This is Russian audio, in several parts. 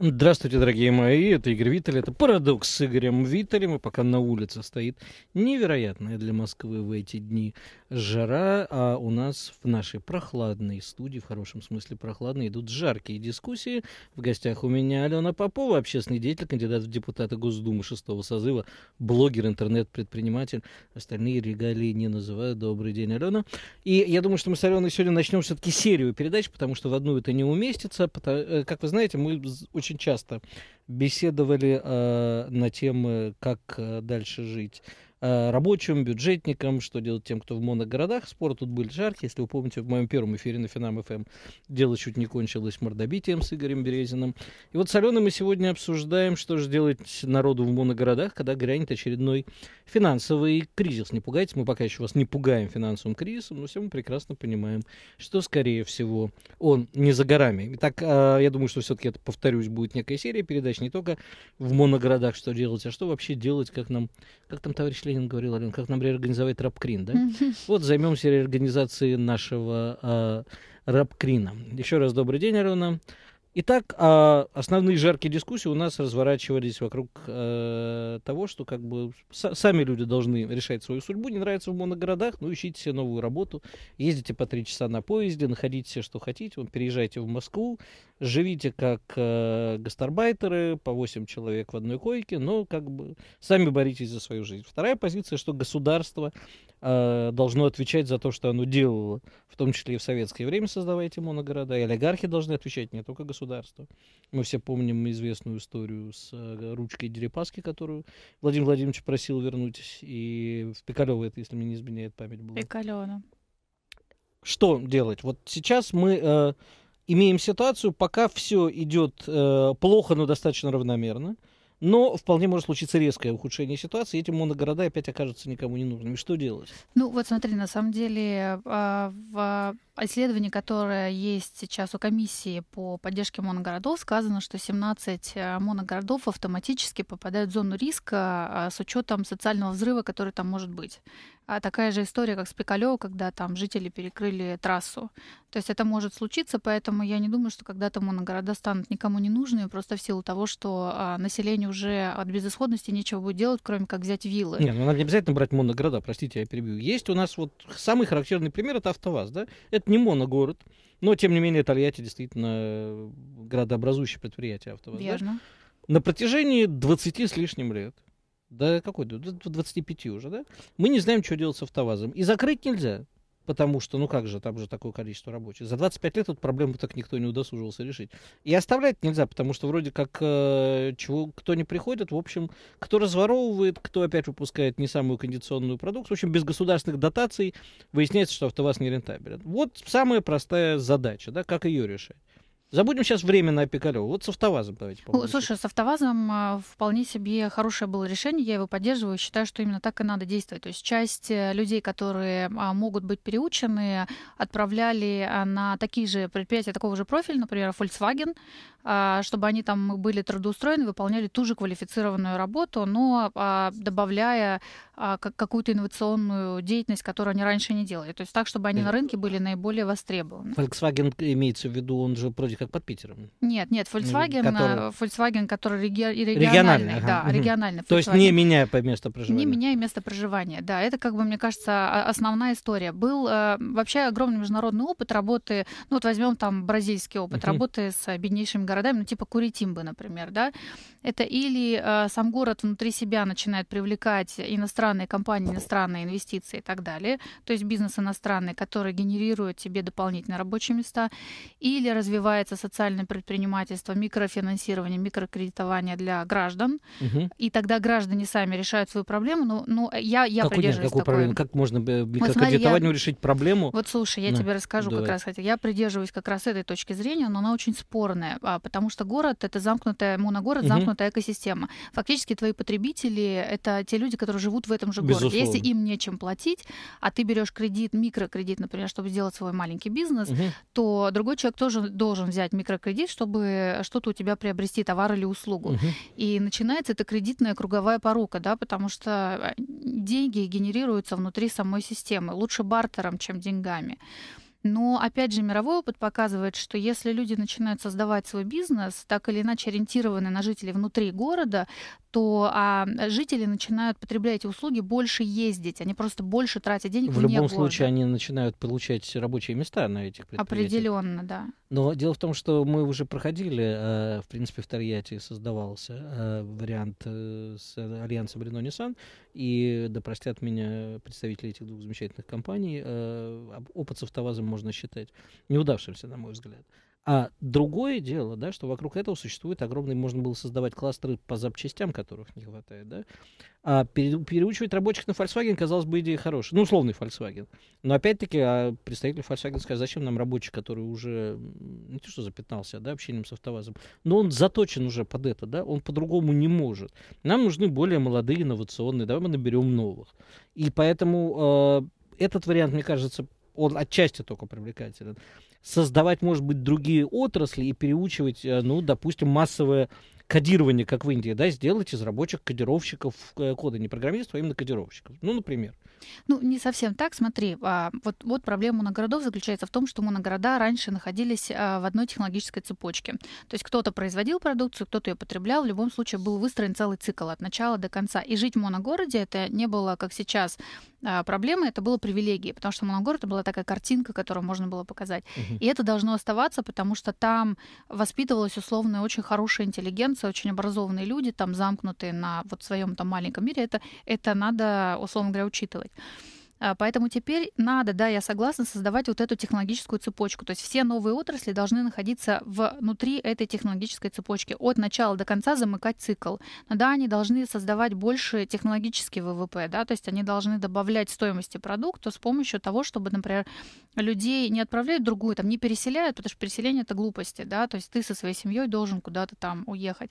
Здравствуйте, дорогие мои, это Игорь Виталий. это «Парадокс» с Игорем Виттелем, и пока на улице стоит невероятная для Москвы в эти дни жара, а у нас в нашей прохладной студии, в хорошем смысле прохладной, идут жаркие дискуссии. В гостях у меня Алена Попова, общественный деятель, кандидат в депутаты Госдумы шестого созыва, блогер, интернет-предприниматель, остальные регалии не называют. Добрый день, Алена. И я думаю, что мы с Аленой сегодня начнем все-таки серию передач, потому что в одну это не уместится. Э, как вы знаете, мы очень очень часто беседовали э, на темы, как э, дальше жить. Э, рабочим, бюджетникам, что делать тем, кто в моногородах. Споры тут были жаркие. Если вы помните, в моем первом эфире на Финам ФМ эм дело чуть не кончилось мордобитием с Игорем Березиным. И вот с Аленой мы сегодня обсуждаем, что же делать народу в моногородах, когда грянет очередной финансовый кризис. Не пугайтесь, мы пока еще вас не пугаем финансовым кризисом, но все мы прекрасно понимаем, что, скорее всего, он не за горами. Итак, э, я думаю, что все-таки это, повторюсь, будет некая серия передач не только в моногородах, что делать, а что вообще делать, как нам, как там товарищ Ленин Марин говорил, Ален, как нам реорганизовать рабкрин, да? Вот займемся реорганизацией нашего э, рабкрина. Еще раз добрый день, Алена. Итак, а, основные жаркие дискуссии у нас разворачивались вокруг а, того, что как бы сами люди должны решать свою судьбу. Не нравится в моногородах, ну ищите себе новую работу, ездите по три часа на поезде, находите все, что хотите, переезжайте в Москву, живите как э, гастарбайтеры, по 8 человек в одной койке, но как бы сами боритесь за свою жизнь. Вторая позиция, что государство э, должно отвечать за то, что оно делало, в том числе и в советское время, создавая эти моногорода, и олигархи должны отвечать, не только государство. Мы все помним известную историю с э, ручкой Дерипаски, которую Владимир Владимирович просил вернуть, и в Пикалево это, если мне не изменяет память, было. Пикалево, Что делать? Вот сейчас мы... Э, имеем ситуацию, пока все идет э, плохо, но достаточно равномерно. Но вполне может случиться резкое ухудшение ситуации, и эти моногорода опять окажутся никому не нужными. Что делать? Ну вот смотри, на самом деле а, в исследовании, которое есть сейчас у комиссии по поддержке моногородов, сказано, что 17 э, моногородов автоматически попадают в зону риска а, с учетом социального взрыва, который там может быть. А такая же история, как с Пикалево, когда там жители перекрыли трассу. То есть это может случиться, поэтому я не думаю, что когда-то моногорода станут никому не нужны, просто в силу того, что а, населению уже от безысходности нечего будет делать, кроме как взять виллы. Нет, ну надо не обязательно брать моногорода, простите, я перебью. Есть у нас вот самый характерный пример, это АвтоВАЗ, да? Это не моногород, но, тем не менее, Тольятти действительно градообразующее предприятие АвтоВАЗ. Верно. Да? На протяжении 20 с лишним лет до какой до 25 уже, да? Мы не знаем, что делать с автовазом. И закрыть нельзя. Потому что, ну как же, там же такое количество рабочих. За 25 лет эту проблему так никто не удосуживался решить. И оставлять нельзя, потому что вроде как э, чего, кто не приходит, в общем, кто разворовывает, кто опять выпускает не самую кондиционную продукцию, в общем, без государственных дотаций выясняется, что автоваз не рентабелен. Вот самая простая задача, да, как ее решать. Забудем сейчас временно о Пикалеву. Вот с автовазом давайте поговорим. Слушай, с автовазом а, вполне себе хорошее было решение. Я его поддерживаю. Считаю, что именно так и надо действовать. То есть часть э, людей, которые а, могут быть переучены, отправляли а, на такие же предприятия такого же профиля, например, Volkswagen, а, чтобы они там были трудоустроены, выполняли ту же квалифицированную работу, но а, добавляя а, какую-то инновационную деятельность, которую они раньше не делали. То есть так, чтобы они э, на рынке были наиболее востребованы. Volkswagen имеется в виду, он же вроде как под Питером. Нет, нет, ну, Volkswagen, который, Volkswagen, который реги... региональный, региональный, ага. да, региональный. То есть не меняя по месту проживания. Не меняя место проживания, да. Это, как бы, мне кажется, основная история. Был э, вообще огромный международный опыт работы, ну вот возьмем там бразильский опыт, угу. работы с беднейшими городами, ну, типа Куритимбы, например, да, это или э, сам город внутри себя начинает привлекать иностранные компании, иностранные инвестиции и так далее, то есть бизнес иностранный, который генерирует тебе дополнительные рабочие места, или развивается социальное предпринимательство, микрофинансирование, микрокредитование для граждан, угу. и тогда граждане сами решают свою проблему, но, ну, но ну, я, я Какой придерживаюсь какую такой... проблему? Как можно э, микрокредитованию вот, решить проблему? Вот слушай, я ну, тебе расскажу давай. как раз, хотя я придерживаюсь как раз этой точки зрения, но она очень спорная. А, потому что город — это замкнутая, моногород, замкнутая экосистема. Фактически твои потребители — это те люди, которые живут в этом же городе. Если им нечем платить, а ты берешь кредит, микрокредит, например, чтобы сделать свой маленький бизнес, то другой человек тоже должен взять микрокредит, чтобы что-то у тебя приобрести, товар или услугу. И начинается эта кредитная круговая порука, да, потому что э, деньги генерируются внутри самой системы. Лучше бартером, чем деньгами. Но, опять же, мировой опыт показывает, что если люди начинают создавать свой бизнес, так или иначе ориентированы на жителей внутри города, то а, жители начинают потреблять эти услуги, больше ездить, они просто больше тратят денег в любом города. случае они начинают получать рабочие места на этих предприятиях. Определенно, да. Но дело в том, что мы уже проходили, э, в принципе, в Тольятти создавался э, вариант э, с альянсом рено nissan и, да простят меня представители этих двух замечательных компаний, опыт с автовазом можно считать неудавшимся, на мой взгляд. А другое дело, да, что вокруг этого существует огромный, можно было создавать кластеры по запчастям, которых не хватает, да. А пере, переучивать рабочих на Volkswagen, казалось бы, идея хорошая. Ну, условный Volkswagen. Но опять-таки, а представитель Volkswagen скажет, зачем нам рабочий, который уже не то что запятнался, да, общением с автовазом, но он заточен уже под это, да, он по-другому не может. Нам нужны более молодые, инновационные, давай мы наберем новых. И поэтому э, этот вариант, мне кажется, он отчасти только привлекателен. Создавать, может быть, другие отрасли и переучивать, э, ну, допустим, массовое кодирование, как в Индии, да, сделать из рабочих кодировщиков э, кода, не программистов, а именно кодировщиков. Ну, например. Ну, не совсем так. Смотри, а, вот, вот проблема моногородов заключается в том, что моногорода раньше находились а, в одной технологической цепочке. То есть кто-то производил продукцию, кто-то ее потреблял, в любом случае был выстроен целый цикл от начала до конца. И жить в моногороде это не было, как сейчас, а, проблемой, это было привилегией, потому что моногород это была такая картинка, которую можно было показать. Угу. И это должно оставаться, потому что там воспитывалась условно очень хорошая интеллигенция, общаются, очень образованные люди, там замкнутые на вот своем там маленьком мире, это, это надо, условно говоря, учитывать. А, поэтому теперь надо, да, я согласна, создавать вот эту технологическую цепочку. То есть все новые отрасли должны находиться внутри этой технологической цепочки, от начала до конца замыкать цикл. Но да, они должны создавать больше технологический ВВП, да, то есть они должны добавлять стоимости продукту с помощью того, чтобы, например, людей не отправляют в другую, там не переселяют, потому что переселение это глупости, да, то есть ты со своей семьей должен куда-то там уехать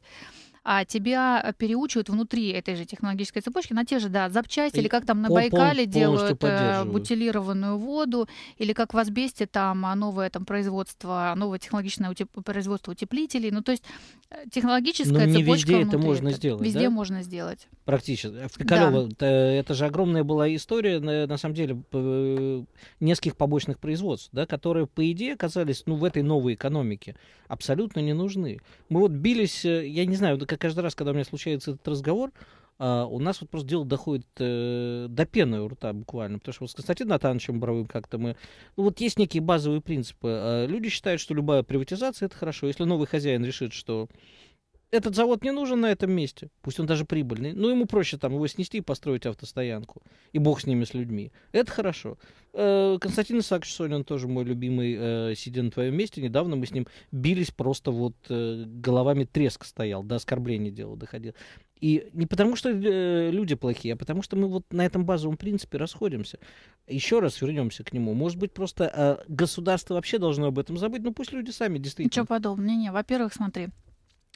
а тебя э, переучивают внутри этой же технологической цепочки на те же, да, запчасти, и или как там на пол, Байкале пол, делают э, бутилированную воду, или как в Азбесте там а, новое там производство, новое технологичное утеп... производство утеплителей. Ну, то есть э, технологическая Но ну, не цепочка везде это можно это. сделать, Везде да? можно сделать. Практически. В да. это же огромная была история, на, на самом деле, нескольких побочных производств, да, которые, по идее, оказались, ну, в этой новой экономике абсолютно не нужны. Мы вот бились, я не знаю, каждый раз, когда у меня случается этот разговор, а, у нас вот просто дело доходит э, до пены у рта буквально, потому что вот с Константином Натановичем Боровым как-то мы... Ну вот есть некие базовые принципы. А, люди считают, что любая приватизация — это хорошо. Если новый хозяин решит, что этот завод не нужен на этом месте, пусть он даже прибыльный, но ну, ему проще там его снести и построить автостоянку. И бог с ними, с людьми. Это хорошо. Э, Константин Исаакович Сонин тоже мой любимый, э, сидя на твоем месте. Недавно мы с ним бились просто вот э, головами треск стоял, до оскорбления дело доходил. И не потому, что люди плохие, а потому, что мы вот на этом базовом принципе расходимся. Еще раз вернемся к нему. Может быть, просто государство вообще должно об этом забыть, но пусть люди сами действительно. Ничего подобного. Не-не, во-первых, смотри,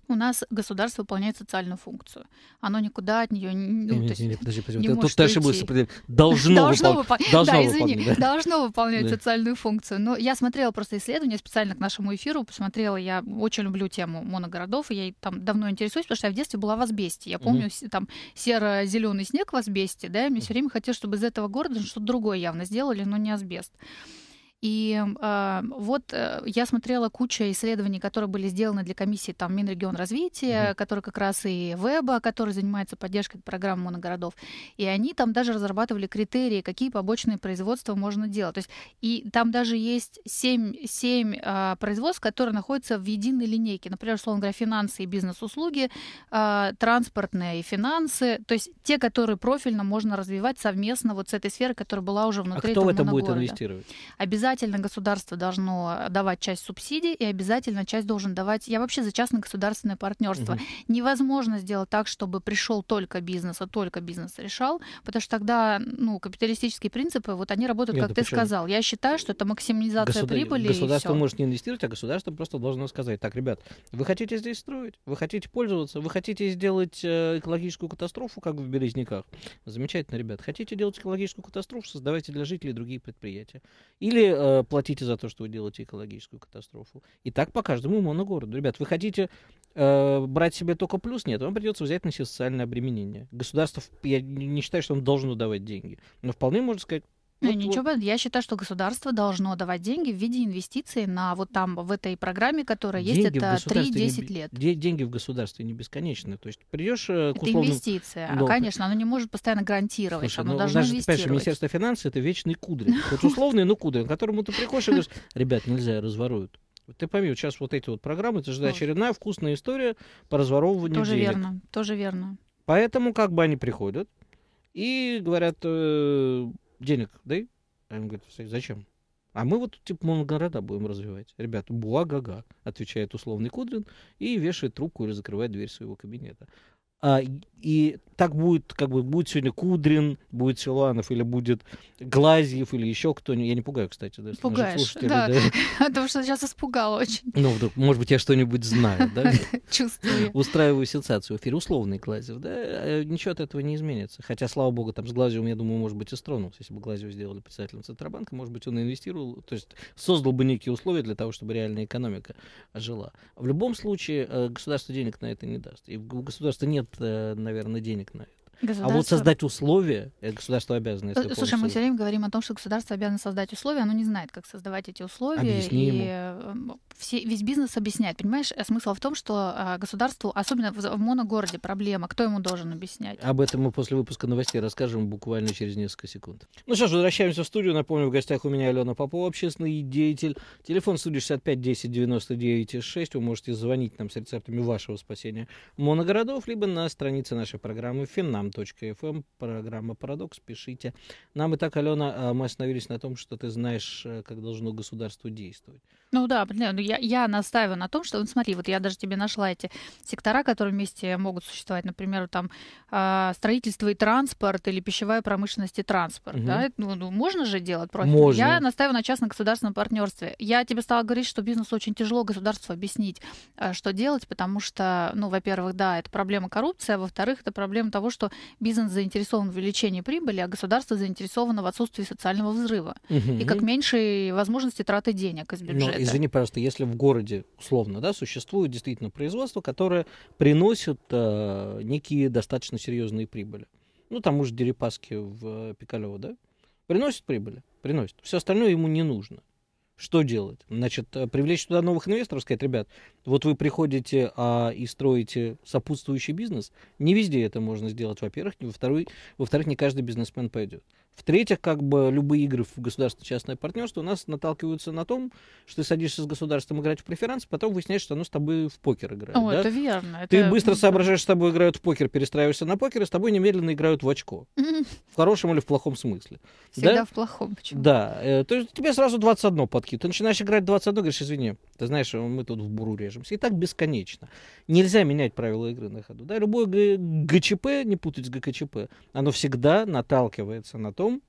у нас государство выполняет социальную функцию. Оно никуда от нее ну, не, есть, не, подожди, подожди, не может тут дальше будет должно, должно, выполнять, должно выполнять социальную функцию. Но я смотрела просто исследование специально к нашему эфиру, посмотрела, я очень люблю тему моногородов, я там давно интересуюсь, потому что я в детстве была в Азбесте. Я помню там серо-зеленый снег в Азбесте, да, мне все время хотелось, чтобы из этого города что-то другое явно сделали, но не Азбест. И э, вот э, я смотрела куча исследований, которые были сделаны для комиссии там Минрегион развития, mm-hmm. который как раз и Веба, который занимается поддержкой программы моногородов. И они там даже разрабатывали критерии, какие побочные производства можно делать. То есть и там даже есть семь семь э, производств, которые находятся в единой линейке. Например, условно говоря, финансы и бизнес-услуги, э, транспортные и финансы. То есть те, которые профильно можно развивать совместно вот с этой сферой, которая была уже внутри а кто в это будет инвестировать? Обязательно обязательно государство должно давать часть субсидий, и обязательно часть должен давать... Я вообще за частно-государственное партнерство. Угу. Невозможно сделать так, чтобы пришел только бизнес, а только бизнес решал, потому что тогда ну, капиталистические принципы, вот они работают, Нет, как да ты почему? сказал. Я считаю, что это максимизация Государ... прибыли. Государство может не инвестировать, а государство просто должно сказать, так, ребят, вы хотите здесь строить, вы хотите пользоваться, вы хотите сделать э, экологическую катастрофу, как в Березняках. Замечательно, ребят. Хотите делать экологическую катастрофу, создавайте для жителей другие предприятия. Или э, платите за то, что вы делаете экологическую катастрофу. И так по каждому моногороду. Ребят, вы хотите э, брать себе только плюс? Нет, вам придется взять на себя социальное обременение. Государство, я не считаю, что он должен давать деньги, но вполне можно сказать, ну, вот, ничего, вот. я считаю, что государство должно давать деньги в виде инвестиций на вот там в этой программе, которая деньги есть, это 3-10 лет. Деньги в государстве не бесконечны. То есть придешь э, к условно... Это инвестиция. Но... А, конечно, оно не может постоянно гарантировать. Слушай, оно ну, должно даже, инвестировать. Понимаешь, Министерство финансов это вечный кудрин. Вот условный, но кудрин, к которому ты приходишь и говоришь, ребят, нельзя, разворуют. Ты пойми, вот сейчас вот эти вот программы, это же да, очередная вкусная история по разворовыванию тоже денег. Тоже верно, тоже верно. Поэтому как бы они приходят и говорят, э, денег дай. А им говорят, зачем? А мы вот типа моногорода будем развивать. Ребята, буа-га-га, отвечает условный Кудрин и вешает трубку или закрывает дверь своего кабинета. А, и так будет, как бы, будет сегодня Кудрин, будет Силуанов, или будет Глазьев, или еще кто-нибудь. Я не пугаю, кстати, да. Пугаешь, да. Потому что сейчас испугала очень. Ну, вдруг, может быть, я что-нибудь знаю, да? Чувствую. Устраиваю сенсацию в эфире. Условный Глазьев, да? Э, ничего от этого не изменится. Хотя, слава богу, там с Глазьевым, я думаю, может быть, и стронулся. Если бы Глазьев сделали председателем Центробанка, может быть, он инвестировал, то есть создал бы некие условия для того, чтобы реальная экономика жила. В любом случае, э, государство денег на это не даст. И у государства нет Э, наверное, денег на Государство... А вот создать условия, это государство обязано. Если э, Слушай, помню, мы все время говорим о том, что государство обязано создать условия, оно не знает, как создавать эти условия. Объясни и ему. Эм, все, весь бизнес объясняет. Понимаешь, а смысл в том, что а, государству, особенно в моногороде, проблема, кто ему должен объяснять? Об этом мы после выпуска новостей расскажем буквально через несколько секунд. Ну что ж, возвращаемся в студию. Напомню, в гостях у меня Алена Попова, общественный деятель. Телефон студии 65 10 99 6. Вы можете звонить нам с рецептами вашего спасения моногородов, либо на странице нашей программы «Финам» telegram.fm, программа «Парадокс», пишите. Нам и так, Алена, а, мы остановились на том, что ты знаешь, э, как должно государство действовать. Ну да, блин, ну я, я настаиваю на том, что, ну, смотри, вот я даже тебе нашла эти сектора, которые вместе могут существовать, например, там а, строительство и транспорт или пищевая промышленность и транспорт, угу. да, ну, ну, можно же делать профиль. Можно. Я настаиваю на частно-государственном партнерстве. Я тебе стала говорить, что бизнесу очень тяжело государству объяснить, а, что делать, потому что, ну, во-первых, да, это проблема коррупции, а во-вторых, это проблема того, что бизнес заинтересован в увеличении прибыли, а государство заинтересовано в отсутствии социального взрыва угу. и как меньше возможности траты денег из ну, бюджета. Ну, это. Извини, пожалуйста, если в городе, условно, да, существует действительно производство, которое приносит э, некие достаточно серьезные прибыли. Ну, там же Дерипаски в э, Пикалево, да? Приносит прибыли? Приносит. Все остальное ему не нужно. Что делать? Значит, э, привлечь туда новых инвесторов, сказать, ребят, вот вы приходите а, и строите сопутствующий бизнес, не везде это можно сделать, во-первых, во-вторых, во не каждый бизнесмен пойдет. В-третьих, как бы любые игры в государственно-частное партнерство у нас наталкиваются на том, что ты садишься с государством играть в преферанс, потом выясняешь, что оно с тобой в покер играет. О, да? это верно. Ты это... быстро соображаешь, что с тобой играют в покер, перестраиваешься на покер, и с тобой немедленно играют в очко. В хорошем или в плохом смысле. Всегда да? в плохом. Почему? Да. Э, то есть тебе сразу 21 подкид. Ты начинаешь играть 21, говоришь, извини, ты знаешь, э, мы тут в буру режемся. И так бесконечно. Нельзя менять правила игры на ходу. Да, любое ГЧП, не путать с ГКЧП, оно всегда наталкивается на том,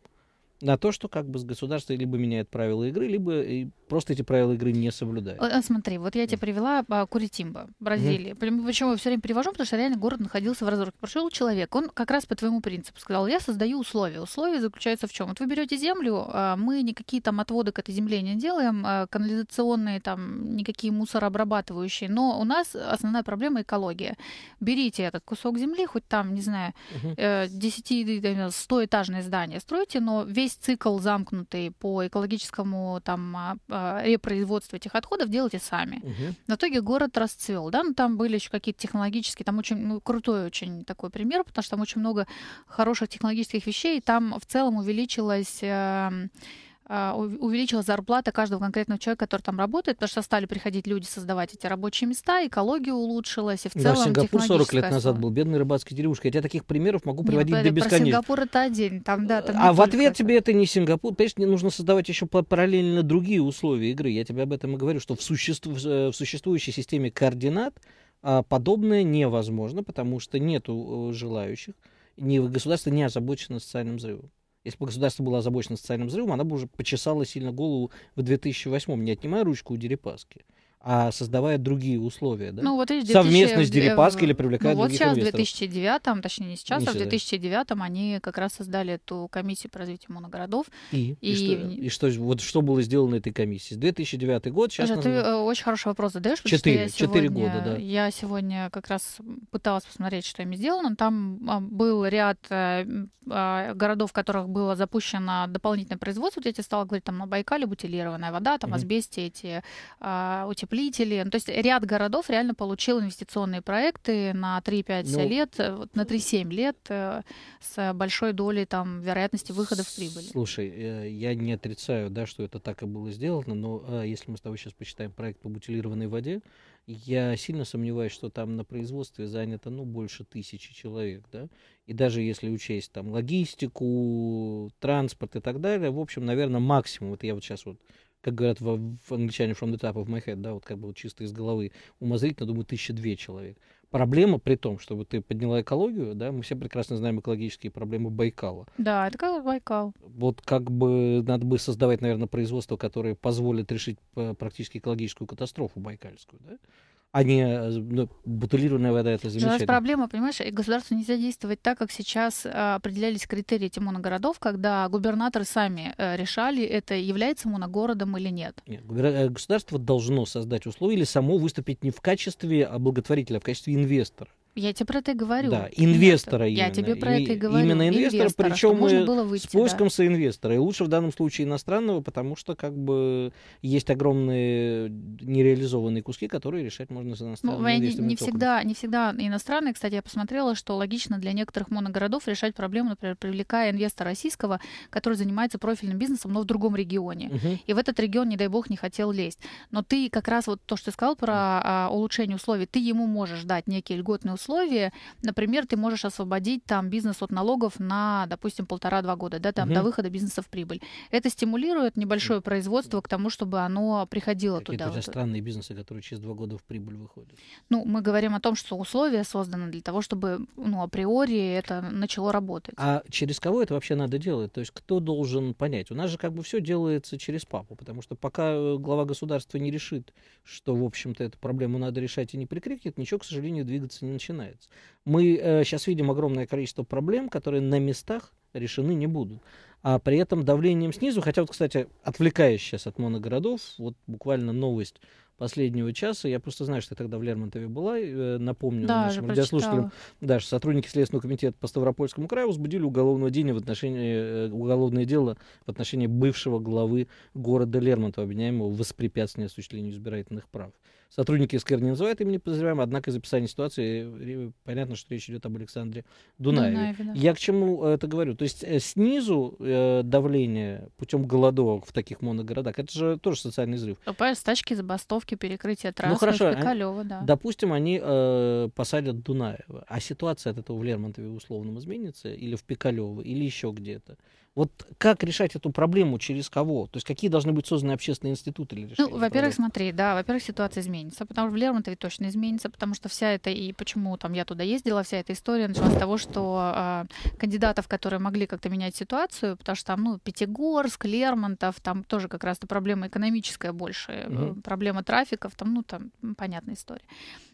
на то, что как бы государство либо меняет правила игры, либо просто эти правила игры не соблюдает. Э, смотри, вот я тебе привела а, Куритимба, Бразилия. Mm-hmm. Почему я все время перевожу? Потому что реально город находился в разрухе. Прошел человек, он как раз по твоему принципу сказал, я создаю условия. Условия заключаются в чем? Вот вы берете землю, а мы никакие там отводы к этой земле не делаем, а канализационные там, никакие мусорообрабатывающие, но у нас основная проблема экология. Берите этот кусок земли, хоть там, не знаю, mm-hmm. 10-100-этажное э, здание стройте, но весь весь цикл замкнутый по экологическому там а, а, репроизводству этих отходов делайте сами. Угу. В итоге город расцвел, да, но ну, там были еще какие-то технологические, там очень ну, крутой очень такой пример, потому что там очень много хороших технологических вещей, и там в целом увеличилось эм, а, увеличилась зарплата каждого конкретного человека, который там работает, потому что стали приходить люди создавать эти рабочие места, экология улучшилась, и в целом Да, Сингапур 40 лет назад был, бедный рыбацкий деревушка. Я таких примеров могу приводить Нет, до бесконечности. Сингапур это один, там, да. Там а в ответ это. тебе это не Сингапур. Понимаешь, нужно создавать еще параллельно другие условия игры. Я тебе об этом и говорю, что в, существу... в э, существующей системе координат а, подобное невозможно, потому что нету э, желающих, ни государство не озабочено социальным взрывом. Если бы государство было озабочено социальным взрывом, она бы уже почесала сильно голову в 2008-м, не отнимая ручку у Дерипаски а создавая другие условия, да? Ну, вот видишь, Совместно с э, Дерипаской или привлекая ну, вот других сейчас, инвесторов. в 2009, точнее не сейчас, не а в 2009 они как раз создали эту комиссию по развитию моногородов. И? И, и, что, и что, вот что было сделано этой комиссией? 2009 год сейчас... Слушай, назван... ты э, очень хороший вопрос задаешь. Четыре, четыре года, да. Я сегодня как раз пыталась посмотреть, что им сделано. Там а, был ряд э, а, городов, в которых было запущено дополнительное производство. Вот я тебе стала говорить, там на ну, Байкале бутилированная вода, там угу. асбесте эти а, утепления Сплители. Ну, то есть ряд городов реально получил инвестиционные проекты на 3-5 ну, лет, э, на 3-7 лет э, с большой долей там, вероятности выхода в прибыль. Слушай, э, я не отрицаю, да, что это так и было сделано, но если мы с тобой сейчас посчитаем проект по бутилированной воде, я сильно сомневаюсь, что там на производстве занято ну, больше тысячи человек, да, и даже если учесть там логистику, транспорт и так далее, в общем, наверное, максимум, вот я вот сейчас вот как говорят в, в англичане from the top of my head, да, вот как бы вот чисто из головы умозрительно, думаю, тысяча две человек. Проблема при том, чтобы ты подняла экологию, да, мы все прекрасно знаем экологические проблемы Байкала. Да, это как Байкал. Вот как бы надо бы создавать, наверное, производство, которое позволит решить э, практически экологическую катастрофу байкальскую, да? а не э, ну, бутылированная вода, это замечательно. У нас проблема, понимаешь, и государству нельзя действовать так, как сейчас а, определялись критерии Тимона городов, когда губернаторы сами э, решали, это является моногородом или нет. нет э, государство должно создать условия или само выступить не в качестве а благотворителя, а в качестве инвестора. Я тебе про это говорю. Да, инвестора Нет, именно. Я тебе про это и говорю. Именно инвестора, инвестора причем можно было выйти, с поиском да. соинвестора. И лучше в данном случае иностранного, потому что как бы есть огромные нереализованные куски, которые решать можно с ну, иностранным ну, не, не всегда, не всегда иностранные. Кстати, я посмотрела, что логично для некоторых моногородов решать проблему, например, привлекая инвестора российского, который занимается профильным бизнесом, но в другом регионе. Угу. И в этот регион, не дай бог, не хотел лезть. Но ты как раз вот то, что ты сказал про а, улучшение условий, ты ему можешь дать некие льготные условия, условия. Например, ты можешь освободить там бизнес от налогов на, допустим, полтора-два года, да, там угу. до выхода бизнеса в прибыль. Это стимулирует небольшое производство к тому, чтобы оно приходило Какие туда. Это вот. странные бизнесы, которые через два года в прибыль выходят. Ну, мы говорим о том, что условия созданы для того, чтобы, ну, априори это начало работать. А через кого это вообще надо делать? То есть кто должен понять? У нас же как бы все делается через папу, потому что пока э, глава государства не решит, что, в общем-то, эту проблему надо решать и не прикрикнет, ничего, к сожалению, двигаться не начинает начинается. Мы э, сейчас видим огромное количество проблем, которые на местах решены не будут. А при этом давлением снизу, хотя вот, кстати, отвлекаясь сейчас от моногородов, вот буквально новость последнего часа. Я просто знаю, что я тогда в Лермонтове была. Э, напомню да, нашим радиослушателям, да, что сотрудники Следственного комитета по Ставропольскому краю возбудили уголовное дело в отношении, э, уголовное дело в отношении бывшего главы города Лермонтова, обвиняемого в воспрепятствовании осуществлению избирательных прав. Сотрудники СКР не называют имени подозреваемого, однако из описания ситуации э, э, понятно, что речь идет об Александре Дунаеве. Дунаеве да. Я к чему э, это говорю? То есть снизу э, давление путем голодовок в таких моногородах, это же тоже социальный взрыв. Стачки, забастовки, перекрытие транспорта, ну, хорошо, Пикалева, а да. Допустим, они э, посадят Дунаева, а ситуация от этого в Лермонтове условном изменится, или в Пикалево, или еще где-то. Вот как решать эту проблему, через кого? То есть какие должны быть созданы общественные институты для ну, решения? Ну, во-первых, смотри, да, во-первых, ситуация изменится, потому что в Лермонтове точно изменится, потому что вся эта, и почему там я туда ездила, вся эта история началась с того, что э, кандидатов, которые могли как-то менять ситуацию, потому что там, ну, Пятигорск, Лермонтов, там тоже как раз-то проблема экономическая больше, mm-hmm. проблема трафиков, там, ну, там понятная история.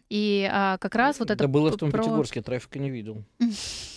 И а, как раз вот это... Да было в том про... Пятигорске, трафика не видел.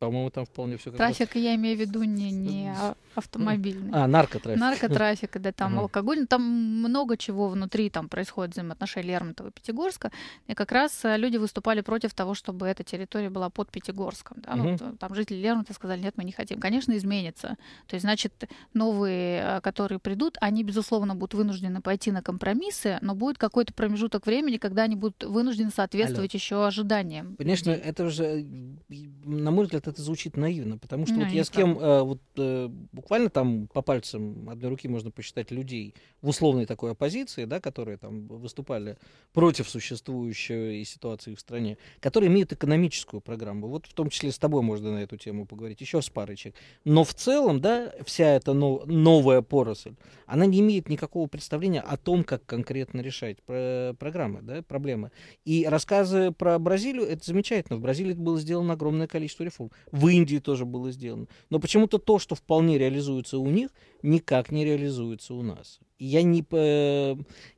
По-моему, там вполне все. Трафик раз... я имею в виду не, не а, автомобильный. А, наркотрафик. Наркотрафик, да, там угу. алкоголь. Ну, там много чего внутри там происходит взаимоотношения Лермонтова и Пятигорска. И как раз э, люди выступали против того, чтобы эта территория была под Пятигорском. Да? Угу. Вот, э, там жители Лермонтова сказали, нет, мы не хотим. Конечно, изменится. То есть, значит, новые, э, которые придут, они, безусловно, будут вынуждены пойти на компромиссы, но будет какой-то промежуток времени, когда они будут вынуждены соответствовать Алло. еще ожиданиям. Конечно, это уже, на мой взгляд, это звучит наивно, потому что вот я с кем э, вот э, буквально там по пальцам одной руки можно посчитать людей в условной такой оппозиции, да, которые там выступали против существующей ситуации в стране, которые имеют экономическую программу. Вот в том числе с тобой можно на эту тему поговорить, еще с парочек. Но в целом, да, вся эта новая поросль, она не имеет никакого представления о том, как конкретно решать про- программы, да, проблемы. И рассказы про Бразилию, это замечательно. В Бразилии было сделано огромное количество реформ в Индии тоже было сделано. Но почему-то то, что вполне реализуется у них, никак не реализуется у нас. И я не,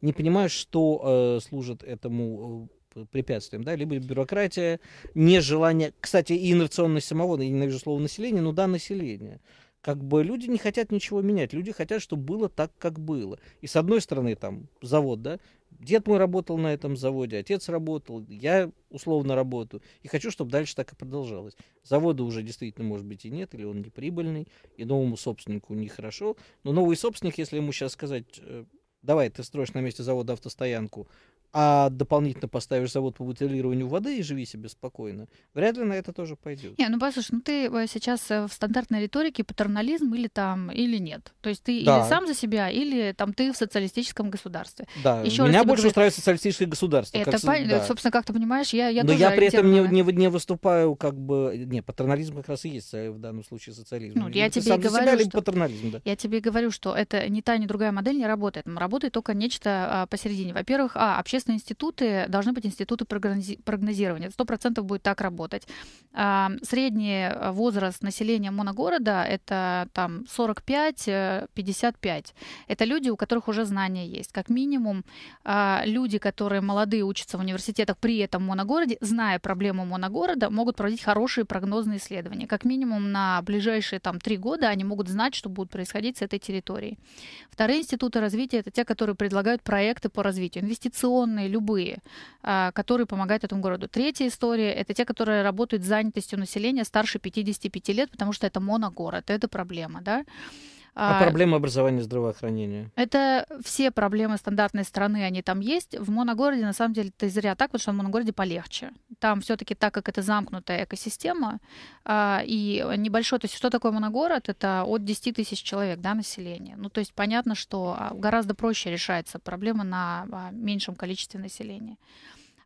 не понимаю, что э, служит этому э, препятствием, да, либо бюрократия, нежелание, кстати, и инерционность самого, я ненавижу слово население, ну да, население. Как бы люди не хотят ничего менять, люди хотят, чтобы было так, как было. И с одной стороны, там, завод, да, Дед мой работал на этом заводе, отец работал, я условно работаю. И хочу, чтобы дальше так и продолжалось. Завода уже действительно, может быть, и нет, или он неприбыльный, и новому собственнику нехорошо. Но новый собственник, если ему сейчас сказать, э, давай, ты строишь на месте завода автостоянку, а дополнительно поставишь завод по бутилированию воды и живи себе спокойно, вряд ли на это тоже пойдет. Не, ну послушай, ну ты э, сейчас э, в стандартной риторике патернализм или там, или нет. То есть ты да. или сам за себя, или там ты в социалистическом государстве. Да, Еще меня больше говорю... устраивает социалистическое государство. Это, как... Пон... да. собственно, как ты понимаешь, я, я Но я при этом не, не, не выступаю как бы... Не, патернализм как раз и есть э, в данном случае социализм. Ну, я тебе говорю, себя, что... патернализм, да. Я тебе говорю, что это ни та, ни другая модель не работает. Работает только нечто а, посередине. Во-первых, а, общественное соответственно, институты должны быть институты прогнозирования. Сто процентов будет так работать. А, средний э, возраст населения моногорода — это там 45-55. Э, это люди, у которых уже знания есть. Как минимум, а, люди, которые молодые учатся в университетах при этом моногороде, зная проблему моногорода, могут проводить хорошие прогнозные исследования. Как минимум на ближайшие там три года они могут знать, что будет происходить с этой территорией. Вторые институты развития — это те, которые предлагают проекты по развитию, инвестиционные информационные любые, а, которые помогают этому городу. Третья история – это те, которые работают с занятостью населения старше 55 лет, потому что это моногород, это проблема, да. А, а, проблемы проблема образования здравоохранения? Это все проблемы стандартной страны, они там есть. В моногороде, на самом деле, это зря так, потому что в моногороде полегче. Там все-таки так, как это замкнутая экосистема, а, и небольшой, то есть что такое моногород? Это от 10 тысяч человек, да, населения. Ну, то есть понятно, что а, гораздо проще решается проблема на меньшем количестве населения.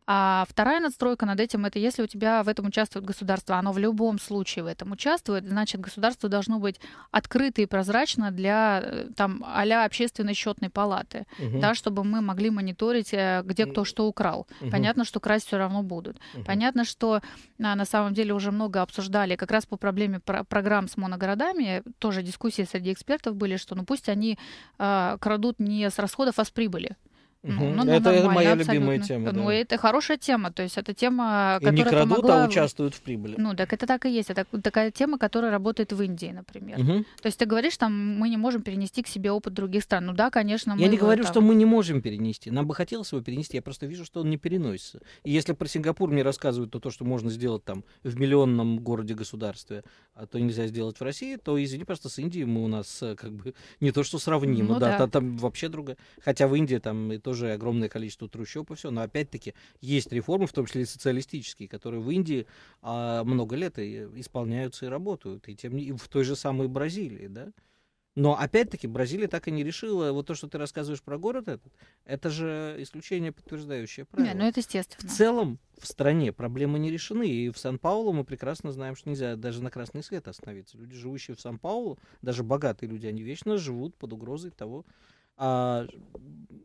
А вторая надстройка над этим это если у тебя в этом участвует государство, оно в любом случае в этом участвует, значит государство должно быть открыто и прозрачно для э, там а-ля общественной счетной палаты, угу. да, чтобы мы могли мониторить, э, где кто что украл. Угу. Понятно, что красть все равно будут. Угу. Понятно, что на, на самом деле уже много обсуждали как раз по проблеме про программ с моногородами, тоже дискуссии среди экспертов были, что ну пусть они э, крадут не с расходов, а с прибыли. Ну, ну, это, это моя любимая тема. Ну, да. Ну, это хорошая тема, то есть это тема, которая и не крадут, помогла... а участвуют в прибыли. Ну, так это так и есть. Это такая тема, которая работает в Индии, например. Угу. То есть ты говоришь, там, мы не можем перенести к себе опыт других стран. Ну да, конечно, мы... Я не говорю, там... что мы не можем перенести. Нам бы хотелось его перенести, я просто вижу, что он не переносится. И если про Сингапур мне рассказывают, то то, что можно сделать там в миллионном городе-государстве, а то нельзя сделать в России, то, извини, просто с Индией мы у нас э, как бы не то, что сравним. Ну, да, да. Там, там вообще другое. Хотя в Индии там и тоже уже огромное количество трущоб и все. Но опять-таки есть реформы, в том числе и социалистические, которые в Индии а, много лет и исполняются и работают. И, тем, и в той же самой Бразилии, да. Но опять-таки Бразилия так и не решила. Вот то, что ты рассказываешь про город этот, это же исключение, подтверждающее правило. Да, ну это естественно. В целом в стране проблемы не решены. И в Сан-Паулу мы прекрасно знаем, что нельзя даже на красный свет остановиться. Люди, живущие в Сан-Паулу, даже богатые люди, они вечно живут под угрозой того, а,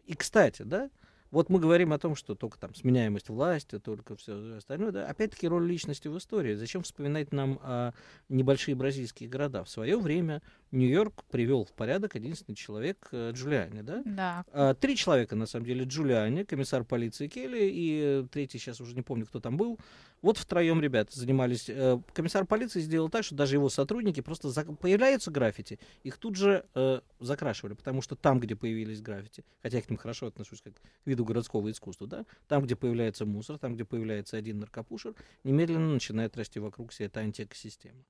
и, кстати, да, вот мы говорим о том, что только там сменяемость власти, только все остальное. Да? Опять-таки роль личности в истории. Зачем вспоминать нам а, небольшие бразильские города? В свое время Нью-Йорк привел в порядок единственный человек а, Джулиани, да? Да. А, три человека, на самом деле, Джулиани, комиссар полиции Келли и э, третий, сейчас уже не помню, кто там был. Вот втроем ребята занимались. Э, комиссар полиции сделал так, что даже его сотрудники просто за... появляются граффити, их тут же э, закрашивали, потому что там, где появились граффити, хотя я к ним хорошо отношусь как к виду виду городского искусства, да, там, где появляется мусор, там, где появляется один наркопушер, немедленно начинает расти вокруг себя эта антиэкосистема.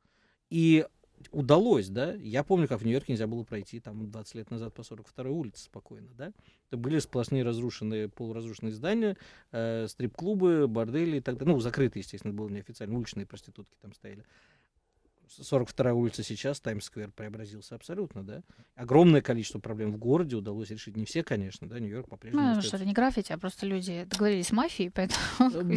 И удалось, да, я помню, как в Нью-Йорке нельзя было пройти там 20 лет назад по 42-й улице спокойно, да, это были сплошные разрушенные, полуразрушенные здания, э, стрип-клубы, бордели и так далее, ну, закрытые, естественно, было неофициально, уличные проститутки там стояли, 42-я улица сейчас, Таймс-сквер преобразился абсолютно, да? Огромное количество проблем в городе удалось решить. Не все, конечно, да, Нью-Йорк по-прежнему... Ну, остается... что это не граффити, а просто люди договорились с мафией, поэтому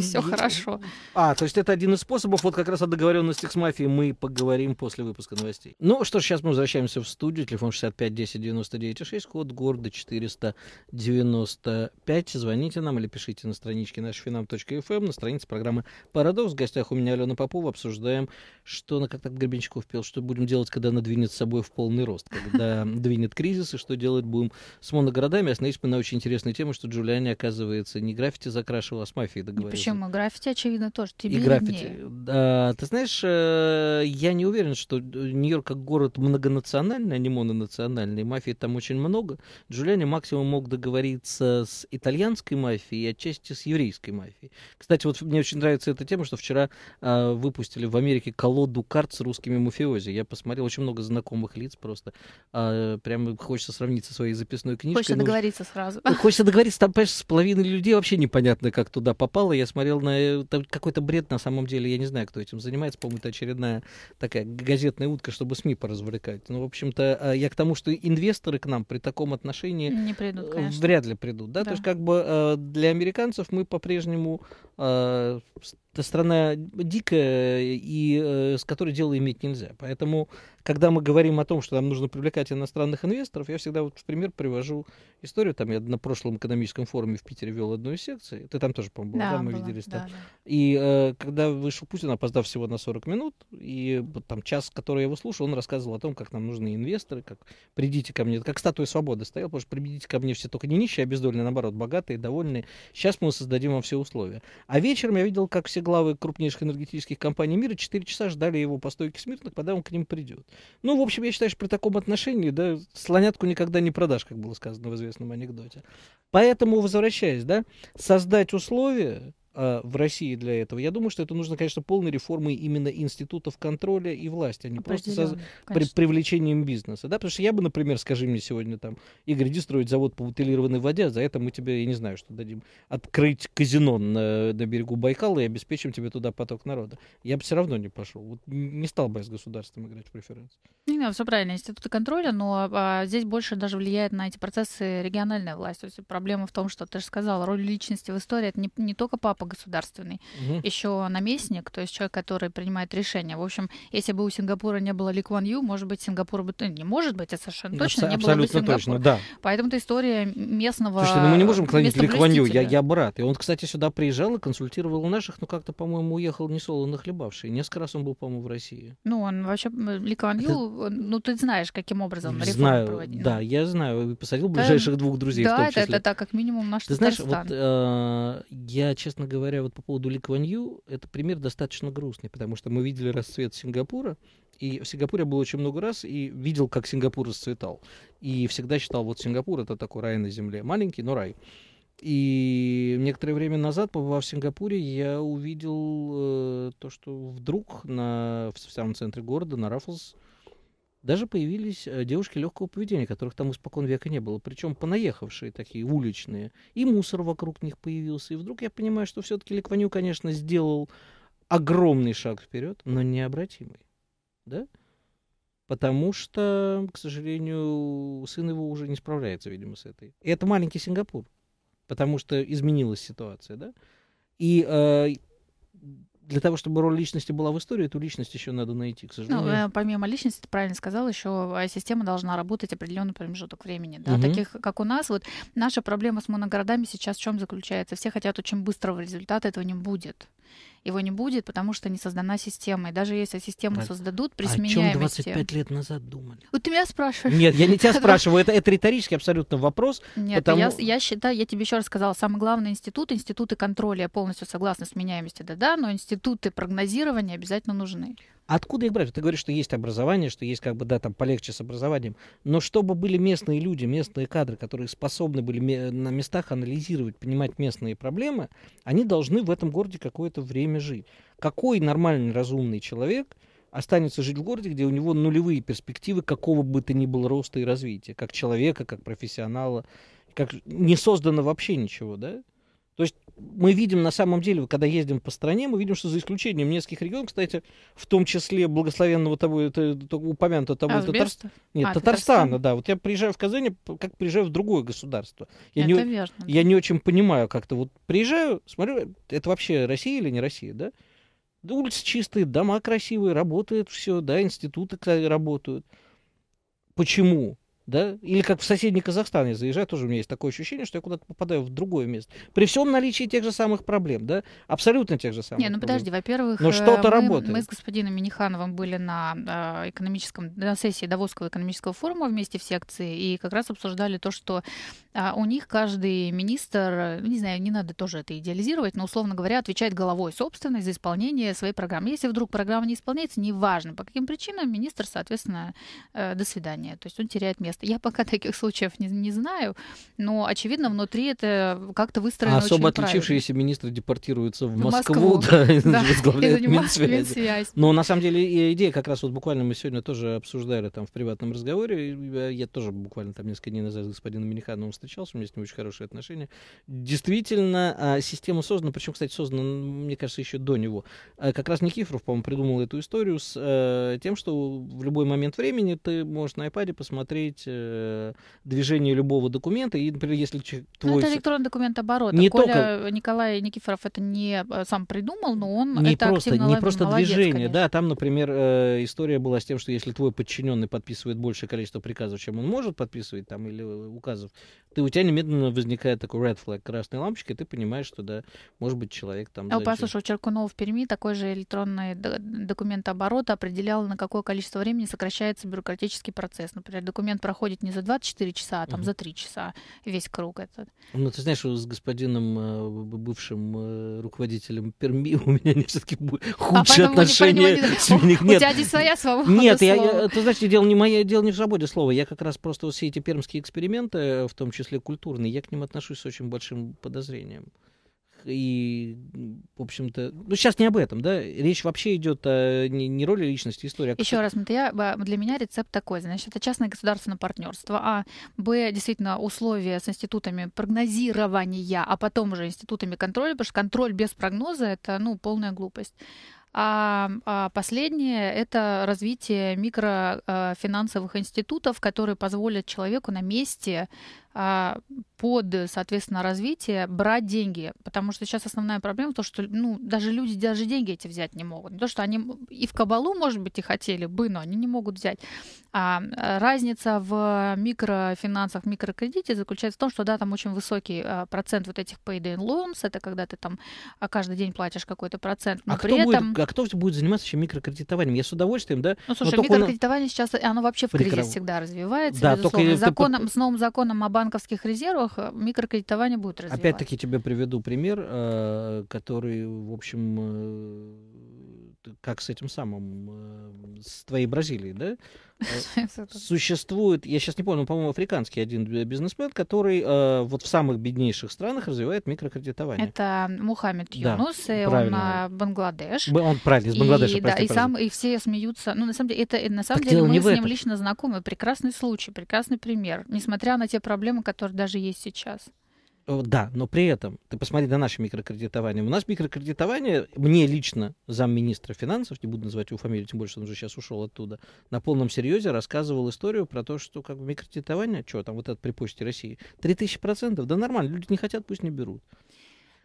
все хорошо. А, то есть это один из способов. Вот как раз о договоренностях с мафией мы поговорим после выпуска новостей. Ну что ж, сейчас мы возвращаемся в студию. Телефон 65 10 99 6, код города 495. Звоните нам или пишите на страничке нашфинам.фм, эм, на странице программы «Парадокс». В гостях у меня Алена Попова. Обсуждаем, что, ну, как так Гребенщиков пел, что будем делать, когда она двинет с собой в полный рост, когда двинет кризис, и что делать будем с моногородами. Остановились мы на очень интересной теме, что Джулиани, оказывается, не граффити закрашивал, а с мафией договорился. Почему? Граффити, очевидно, тоже. Тебе и граффити. Да. ты знаешь, э, я не уверен, что э, Нью-Йорк как город многонациональный, а не мононациональный. Мафии там очень много. Джулиани максимум мог договориться с итальянской мафией и отчасти с еврейской мафией. Кстати, вот мне очень нравится эта тема, что вчера э, выпустили в Америке колоду карт с русскими мафиози. Я посмотрел очень много знакомых лиц просто. А, э, прям хочется сравниться со своей записной книжкой. Хочется нужно... договориться сразу. Ну, хочется договориться. Там, понимаешь, с половиной людей вообще непонятно, как туда попало. Я смотрел на э, какой-то бред на самом деле. Я не знаю, кто этим занимается. По-моему, это очередная такая газетная утка, чтобы СМИ поразвлекать. Ну, в общем-то, а, я к тому, что инвесторы к нам при таком отношении не придут, э, конечно. вряд ли придут. Да? да. То есть как бы для американцев мы по-прежнему страна дикая, и с которой делают иметь нельзя. Поэтому, когда мы говорим о том, что нам нужно привлекать иностранных инвесторов, я всегда вот в пример привожу историю. Там я на прошлом экономическом форуме в Питере вел одну из секций. Ты там тоже, по-моему, да, да мы была, виделись там. Да. И э, когда вышел Путин, опоздав всего на 40 минут, и вот, там час, который я его слушал, он рассказывал о том, как нам нужны инвесторы, как придите ко мне, как статуя свободы стоял, потому что придите ко мне все только не нищие, а бездольные, наоборот, богатые, довольные. Сейчас мы создадим вам все условия. А вечером я видел, как все главы крупнейших энергетических компаний мира 4 часа ждали его постой стойкий смирно, когда он к ним придет. Ну, в общем, я считаю, что при таком отношении, да, слонятку никогда не продашь, как было сказано в известном анекдоте. Поэтому, возвращаясь, да, создать условия, Э, в России для этого. Я думаю, что это нужно, конечно, полной реформы именно институтов контроля и власти, а не просто со, при, привлечением бизнеса. Да? Потому что я бы, например, скажи мне сегодня, там, Игорь, иди строить завод по бутылированной воде, а за это мы тебе, я не знаю, что дадим, открыть казино на, на берегу Байкала и обеспечим тебе туда поток народа. Я бы все равно не пошел. Вот не стал бы с государством играть в преференции. Не, да, все правильно, институты контроля, но а, здесь больше даже влияет на эти процессы региональная власть. То есть проблема в том, что ты же сказала, роль личности в истории это не, не только папа государственный, угу. еще наместник, то есть человек, который принимает решения. В общем, если бы у Сингапура не было Ли Куан Ю, может быть, Сингапур бы... Ну, не может быть, это совершенно точно абсолютно не было бы Точно, да. Поэтому это история местного... Слушайте, ну мы не можем клонить Ли Куан Ю, я, я брат. И он, кстати, сюда приезжал и консультировал наших, но ну, как-то, по-моему, уехал не солоно хлебавший. Несколько раз он был, по-моему, в России. Ну, он вообще... Ли Куан Ю, ну, ты знаешь, каким образом реформы знаю, проводили. Да, я знаю. Посадил ближайших да, двух друзей да, в том числе. это, это, это как минимум наш Ты знаешь, вот э, я, честно говоря, говоря, вот по поводу Ли Ю, это пример достаточно грустный, потому что мы видели расцвет Сингапура, и в Сингапуре я был очень много раз и видел, как Сингапур расцветал. И всегда считал, вот Сингапур это такой рай на земле. Маленький, но рай. И некоторое время назад, побывав в Сингапуре, я увидел э, то, что вдруг на, в, самом центре города, на Раффлс, даже появились э, девушки легкого поведения, которых там испокон века не было, причем понаехавшие такие уличные, и мусор вокруг них появился, и вдруг я понимаю, что все-таки Ликваню, конечно, сделал огромный шаг вперед, но необратимый, да? Потому что, к сожалению, сын его уже не справляется, видимо, с этой. И это маленький Сингапур, потому что изменилась ситуация, да? И э, для того, чтобы роль личности была в истории, эту личность еще надо найти, к ну, сожалению. Ну, помимо личности, ты правильно сказал, еще э, система должна работать определенный промежуток времени. Да? Угу. Таких, как у нас, вот наша проблема с моногородами сейчас в чем заключается? Все хотят очень быстрого результата, этого не будет его не будет, потому что не создана система. И даже если систему а, создадут, при сменяемости... О чем 25 лет назад думали? Вот ты меня спрашиваешь. Нет, я не тебя спрашиваю. Это, это риторический абсолютно вопрос. Нет, потому... я, я считаю, я тебе еще раз сказала, самый главный институт, институты контроля, я полностью согласна с меняемостью, да-да, но институты прогнозирования обязательно нужны. Откуда их брать? Ты говоришь, что есть образование, что есть как бы, да, там полегче с образованием, но чтобы были местные люди, местные кадры, которые способны были э, на местах анализировать, понимать местные проблемы, они должны в этом городе какое-то время жить. Какой нормальный, разумный человек останется жить в городе, где у него нулевые перспективы какого бы то ни было роста и развития, как человека, как профессионала, как не создано вообще ничего, да? мы видим на самом деле, когда ездим по стране, мы видим, что за исключением нескольких регионов, кстати, в том числе благословенного того, это, упомянутого того а, Татарстана. Нет, а, Татарстана, Татарстан. да. Вот я приезжаю в Казань, как приезжаю в другое государство. Я это не, верно. Я не очень понимаю как-то. Вот приезжаю, смотрю, это вообще Россия или не Россия, да? да улицы чистые, дома красивые, работает все, да, институты работают. Почему? да, или как в соседний Казахстан я заезжаю, тоже у меня есть такое ощущение, что я куда-то попадаю в другое место. При всем наличии тех же самых проблем, да, абсолютно тех же самых. Не, ну проблем. подожди, во-первых, но э, что-то мы, работает. Мы с господином Минихановым были на э, экономическом на сессии Давосского экономического форума вместе в секции и как раз обсуждали то, что а у них каждый министр, не знаю, не надо тоже это идеализировать, но, условно говоря, отвечает головой собственной за исполнение своей программы. Если вдруг программа не исполняется, неважно, по каким причинам, министр, соответственно, э, до свидания. То есть он теряет место. Я пока таких случаев не, не знаю, но, очевидно, внутри это как-то выстроено а особо отличившиеся министры депортируются в Москву, возглавляют Минсвязь. Но, на самом деле, идея как раз вот буквально мы сегодня тоже обсуждали там в приватном разговоре. Э, я тоже буквально там несколько дней назад с господином Минихановым встретился встречался, у меня с ним очень хорошие отношения. Действительно, а, система создана, причем, кстати, создана, мне кажется, еще до него. А, как раз Никифоров, по-моему, придумал эту историю с э, тем, что в любой момент времени ты можешь на iPad посмотреть э, движение любого документа, и, например, если ну, твой... это электронный документ оборот Не Коля только... Николай Никифоров это не а, сам придумал, но он не это просто, активно Не ловил. просто Молодец, движение, конечно. да, там, например, э, история была с тем, что если твой подчиненный подписывает большее количество приказов, чем он может подписывать, там, или указов, ты, у тебя немедленно возникает такой red flag, красная лампочки, и ты понимаешь, что, да, может быть, человек там... А, послушай, у Черкунова в Перми такой же электронный документ оборота определял, на какое количество времени сокращается бюрократический процесс. Например, документ проходит не за 24 часа, а там угу. за 3 часа весь круг этот. Ну, ты знаешь, с господином, э, бывшим э, руководителем Перми у меня а не все-таки худшие а отношения. Не них нет. У тебя здесь своя свобода Нет, слова. я, я, ты знаешь, дело не мое, дело не в свободе слова. Я как раз просто все эти пермские эксперименты, в том числе числе культурный, я к ним отношусь с очень большим подозрением. И, в общем-то, ну сейчас не об этом, да, речь вообще идет о не, не роли личности, истории. А Еще раз, я, а, для меня рецепт такой, значит, это частное государственное партнерство, а, б, действительно, условия с институтами прогнозирования, а потом уже институтами контроля, потому что контроль без прогноза — это, ну, полная глупость. А, а последнее — это развитие микрофинансовых а, институтов, которые позволят человеку на месте а, под, соответственно, развитие брать деньги. Потому что сейчас основная проблема в том, что ну, даже люди даже деньги эти взять не могут. Не то, что они и в кабалу, может быть, и хотели бы, но они не могут взять. А, а разница в микрофинансах, в микрокредите заключается в том, что да, там очень высокий а, процент вот этих payday loans, это когда ты там каждый день платишь какой-то процент. Но а, при кто этом... будет, а кто будет заниматься еще микрокредитованием? Я с удовольствием, да? Ну, слушай, микрокредитование он... сейчас, оно вообще в кризис всегда развивается, да, безусловно. Только... Законом, С новым законом о банках банковских резервах э, микрокредитование будет развиваться. Опять-таки тебе приведу пример, э, который, в общем, э, как с этим самым, э, с твоей Бразилией, да? Э, существует, я сейчас не помню, по-моему, африканский один бизнесмен, который э, вот в самых беднейших странах развивает микрокредитование. Это Мухаммед Юнус, и правильно. он а, Бангладеш. Он правильно, из Бангладеша, и, да, и, сам, и все смеются. Ну, на самом деле, это на самом деле мы с ним лично знакомы. Прекрасный случай, прекрасный пример, несмотря на те проблемы, которые даже есть сейчас. Э, да, но при этом, ты посмотри на наше микрокредитование. У нас микрокредитование, мне лично, замминистра финансов, не буду называть его фамилию, тем более, что он уже сейчас ушел оттуда, на полном серьезе рассказывал историю про то, что как бы микрокредитование, что там вот это при почте России, 3000%, да нормально, люди не хотят, пусть не берут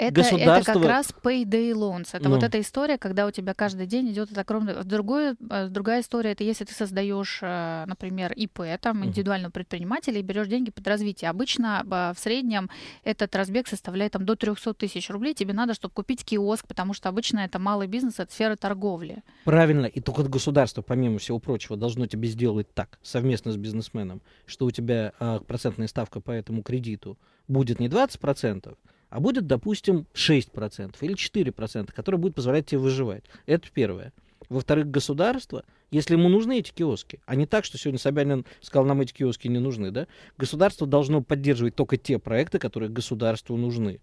это, государство... Это как раз payday loans. Это ну. вот эта история, когда у тебя каждый день идет это огромное... А другое, а, другая история, это если ты создаешь, э, например, ИП, там, индивидуального предпринимателя, и берешь деньги под развитие. Обычно а, в среднем этот разбег составляет там до 300 тысяч рублей. Тебе надо, чтобы купить киоск, потому что обычно это малый бизнес, это сфера торговли. Правильно. И только государство, помимо всего прочего, должно тебе сделать так, совместно с бизнесменом, что у тебя процентная ставка по этому кредиту будет не 20%, а будет, допустим, 6% или 4%, которые будут позволять тебе выживать. Это первое. Во-вторых, государство, если ему нужны эти киоски, а не так, что сегодня Собянин сказал, нам эти киоски не нужны, да? Государство должно поддерживать только те проекты, которые государству нужны.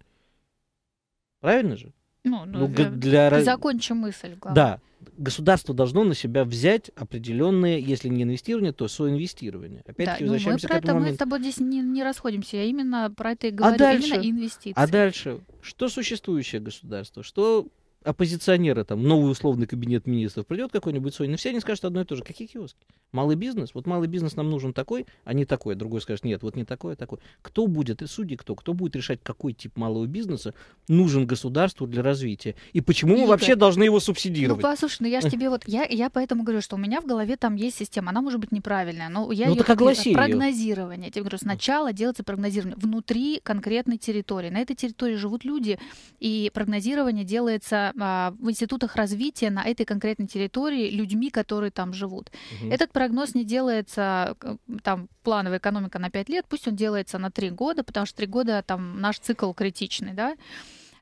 Правильно же? Ну, ну, ну для... Закончи мысль. Главное. Да, государство должно на себя взять определенные, если не инвестирование, то соинвестирование. Опять-таки да, ну, возвращаемся мы про к этому это, моменту. Мы с тобой здесь не, не расходимся, я именно про это и а говорю, а дальше, именно инвестиции. А дальше, что существующее государство, что оппозиционеры, там, новый условный кабинет министров, придет какой-нибудь но ну, все они скажут одно и то же. Какие киоски? Малый бизнес? Вот малый бизнес нам нужен такой, а не такой. Другой скажет, нет, вот не такой, а такой. Кто будет, и судьи кто, кто будет решать, какой тип малого бизнеса нужен государству для развития? И почему Игорь, мы ну, вообще должны его ну, субсидировать? Ну, послушай, ну я же тебе вот, я, я поэтому говорю, что у меня в голове там есть система, она может быть неправильная, но я ну, ее... Как ее. Прогнозирование. Я тебе говорю, сначала делается прогнозирование внутри конкретной территории. На этой территории живут люди, и прогнозирование делается а, в институтах развития на этой конкретной территории людьми, которые там живут. Угу. Этот прогноз не делается, э, там, плановая экономика на 5 лет, пусть он делается на 3 года, потому что 3 года там наш цикл критичный, да,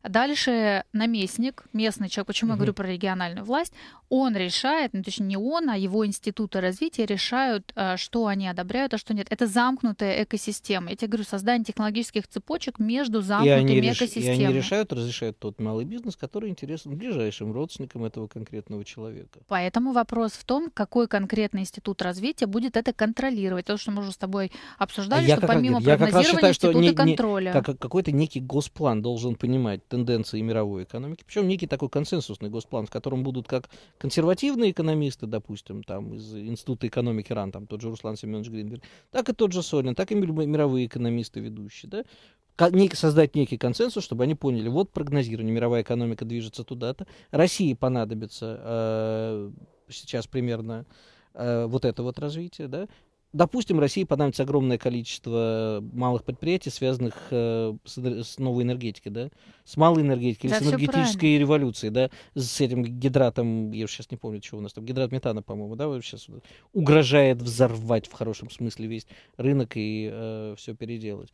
Дальше наместник, местный человек, почему угу. я говорю про региональную власть, он решает, ну, точнее не он, а его институты развития решают, а, что они одобряют, а что нет. Это замкнутая экосистема. Я тебе говорю, создание технологических цепочек между замкнутыми и экосистемами. И они решают, разрешают тот малый бизнес, который интересен ближайшим родственникам этого конкретного человека. Поэтому вопрос в том, какой конкретный институт развития будет это контролировать. То, что мы уже с тобой обсуждали, я что помимо я прогнозирования, как раз считаю, что не, контроля. как, какой-то некий госплан должен понимать, тенденции мировой экономики. Причем некий такой консенсусный госплан, в котором будут как консервативные экономисты, допустим, там из Института экономики РАН, там тот же Руслан Семенович Гринберг, так и тот же Солин, так и мировые экономисты ведущие, да, создать некий консенсус, чтобы они поняли, вот прогнозирование, мировая экономика движется туда-то, России понадобится э, сейчас примерно э, вот это вот развитие, да, допустим, России понадобится огромное количество малых предприятий, связанных э, с, с новой энергетикой, да, с малой энергетикой, да, или с энергетической правильно. революцией, да, с этим гидратом, я сейчас не помню, чего у нас там, гидрат метана, по-моему, да, сейчас угрожает взорвать в хорошем смысле весь рынок и э, все переделать.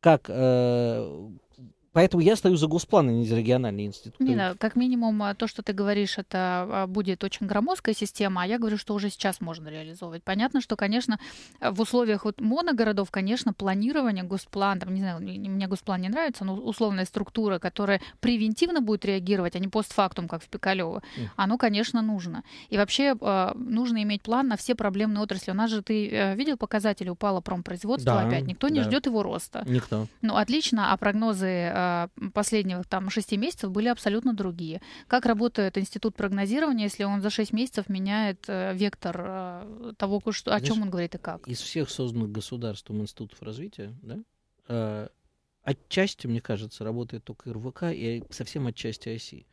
Как э, Поэтому я стою за госплан, а не за региональный институт. Нина, как минимум, а, то, что ты говоришь, это а, будет очень громоздкая система, а я говорю, что уже сейчас можно реализовывать. Понятно, что, конечно, э, в условиях вот моногородов, конечно, планирование, госплан, там, не знаю, мне госплан не нравится, но условная структура, которая превентивно будет реагировать, а не постфактум, как в Пикалево, оно, конечно, нужно. И вообще а, нужно иметь план на все проблемные отрасли. У нас же, ты э, видел показатели, упало промпроизводство да, опять, никто не да. ждет его роста. Никто. Ну, отлично, а прогнозы Э, последних там, 6 месяцев были абсолютно другие. Как работает институт прогнозирования, если он за 6 месяцев меняет э, вектор э, того, что, о чем он говорит и как? Из всех созданных государством институтов развития, да, отчасти, мне кажется, работает только РВК и совсем отчасти оси.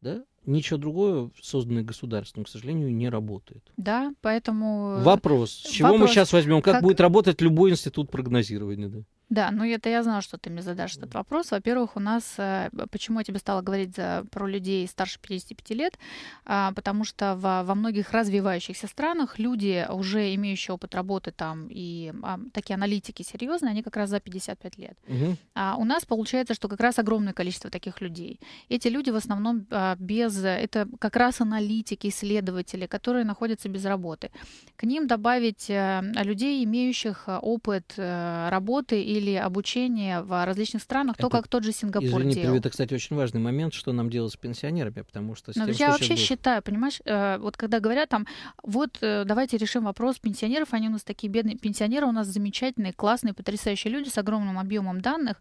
Да? Ничего другое, созданное государством, к сожалению, не работает. Да, поэтому... Вопрос, с чего Вопрос... мы сейчас возьмем, как, как будет работать любой институт прогнозирования? Да? Да, ну это я знала, что ты мне задашь этот вопрос. Во-первых, у нас, э, почему я тебе стала говорить за, про людей старше 55 лет, а, потому что во, во многих развивающихся странах люди, уже имеющие опыт работы там, и а, такие аналитики серьезные, они как раз за 55 лет. Угу. А у нас получается, что как раз огромное количество таких людей. Эти люди в основном а, без... Это как раз аналитики, исследователи, которые находятся без работы. К ним добавить э, людей, имеющих э, опыт работы и провели обучение в различных странах, это, то как тот же Сингапур извини, делал. Это, кстати, очень важный момент, что нам делать с пенсионерами, потому что... С Но тем, я что вообще будет... считаю, понимаешь, э, вот когда говорят там, вот э, давайте решим вопрос пенсионеров, они у нас такие бедные, пенсионеры у нас замечательные, классные, потрясающие люди с огромным объемом данных,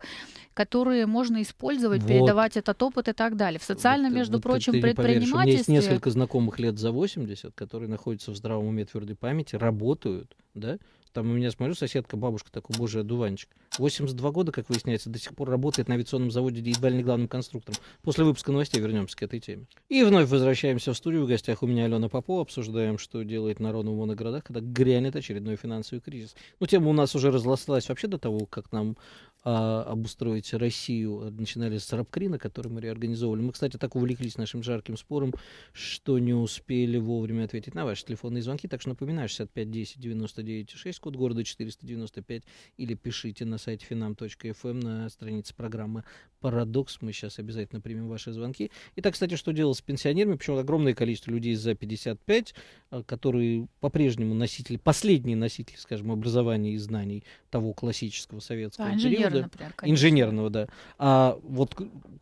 которые можно использовать, вот. передавать этот опыт и так далее. В социальном, вот, между вот прочим, ты, ты предпринимательстве... Поверишь, у меня есть несколько знакомых лет за 80, которые находятся в здравом уме твердой памяти, работают, да, там у меня, смотрю, соседка, бабушка, такой божий одуванчик. 82 года, как выясняется, до сих пор работает на авиационном заводе едва ли не главным конструктором. После выпуска новостей вернемся к этой теме. И вновь возвращаемся в студию. В гостях у меня Алена Попова. Обсуждаем, что делает народ в моногородах, когда грянет очередной финансовый кризис. Ну, тема у нас уже разласталась вообще до того, как нам а, обустроить Россию, э, начинали с Рабкрина, который мы реорганизовывали. Мы, кстати, так увлеклись нашим жарким спором, что не успели вовремя ответить на ваши телефонные звонки. Так что напоминаю, 65 10 99 6, код города 495, или пишите на сайте finam.fm эм на странице программы «Парадокс». Мы сейчас обязательно примем ваши звонки. Итак, кстати, что делал с пенсионерами? Почему огромное количество людей за 55, э, которые по-прежнему носители, последние носители, скажем, образования и знаний того классического советского да, периода Например, конечно. инженерного, да. А вот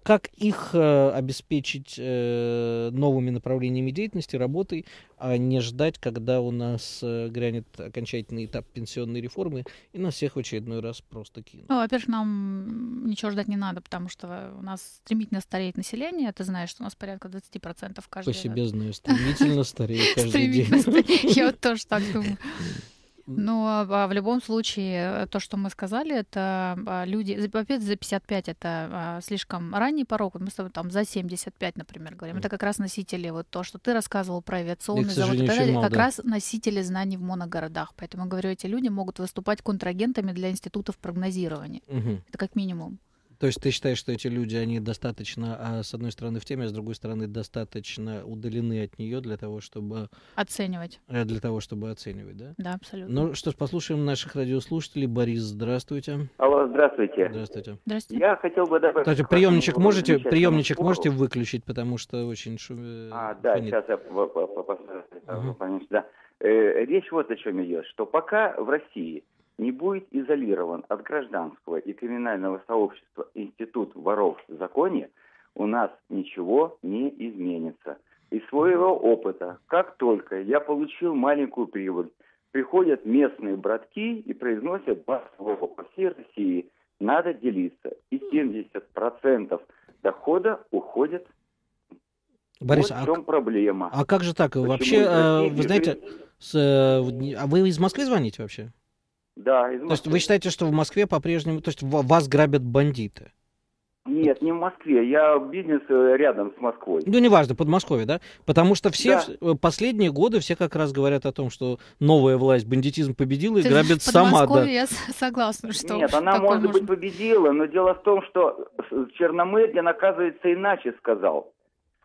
как их э, обеспечить э, новыми направлениями деятельности, работой, а не ждать, когда у нас э, грянет окончательный этап пенсионной реформы и нас всех в очередной раз просто кинут? Ну, во-первых, нам ничего ждать не надо, потому что у нас стремительно стареет население. Ты знаешь, что у нас порядка 20% каждый По себе знаю, стремительно стареет каждый день. Я вот тоже так думаю. Но ну, а, а в любом случае, э, то, что мы сказали, это а, люди... Опять за 55 это слишком ранний порог. Мы с тобой там за 75, например, говорим. Это как раз носители, вот то, что ты рассказывал про авиационный и, завод. Это мало, как да. раз носители знаний в моногородах. Поэтому, говорю, эти люди могут выступать контрагентами для институтов прогнозирования. Угу. Это как минимум. То есть ты считаешь, что эти люди, они достаточно, а, с одной стороны, в теме, а с другой стороны, достаточно удалены от нее для того, чтобы... Оценивать. Для того, чтобы оценивать, да? Да, абсолютно. Ну что ж, послушаем наших радиослушателей. Борис, здравствуйте. Алло, здравствуйте. Здравствуйте. Здравствуйте. Я хотел бы добавить... Кстати, приемничек можете, приемничек можете выключить, потому что очень шумит. А, да, шумит. сейчас я по, по, по, да. речь вот о чем идет, что пока в России не будет изолирован от гражданского и криминального сообщества институт воров в законе, у нас ничего не изменится. Из своего опыта, как только я получил маленькую прибыль, приходят местные братки и произносят два слова по всей России. Надо делиться. И 70% дохода уходит Борис, вот а в чем а, проблема. А как же так? Почему вообще, э, вы знаете, с, э, а вы из Москвы звоните вообще? Да, из Москвы. То есть вы считаете, что в Москве по-прежнему, то есть вас грабят бандиты? Нет, не в Москве. Я бизнес э, рядом с Москвой. Ну, неважно, Подмосковье, да? Потому что все да. Э, последние годы все как раз говорят о том, что новая власть бандитизм победила и Ты грабит сама. Да. я согласна, что... Нет, она, может можно... быть, победила, но дело в том, что Черномырдин, оказывается, иначе сказал.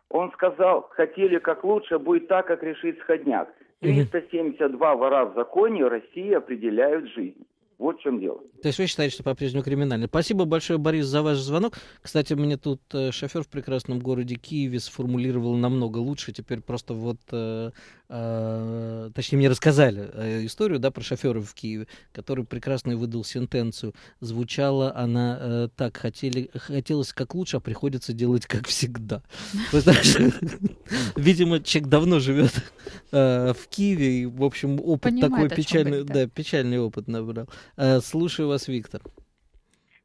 Он сказал, хотели как лучше, будет так, как решит сходняк. 372 вора в законе России определяют жизнь. Вот в чем дело. То есть вы считаете, что по-прежнему криминально. Спасибо большое, Борис, за ваш звонок. Кстати, мне тут э, шофер в прекрасном городе Киеве сформулировал намного лучше. Теперь просто вот, э, э, точнее, мне рассказали э, историю да, про шофера в Киеве, который прекрасно выдал сентенцию. Звучала она э, так, хотели, хотелось как лучше, а приходится делать как всегда. Видимо, человек давно живет э, в Киеве, и, в общем, опыт такой печальный, да, печальный опыт набрал. Э, слушаю вас, Виктор.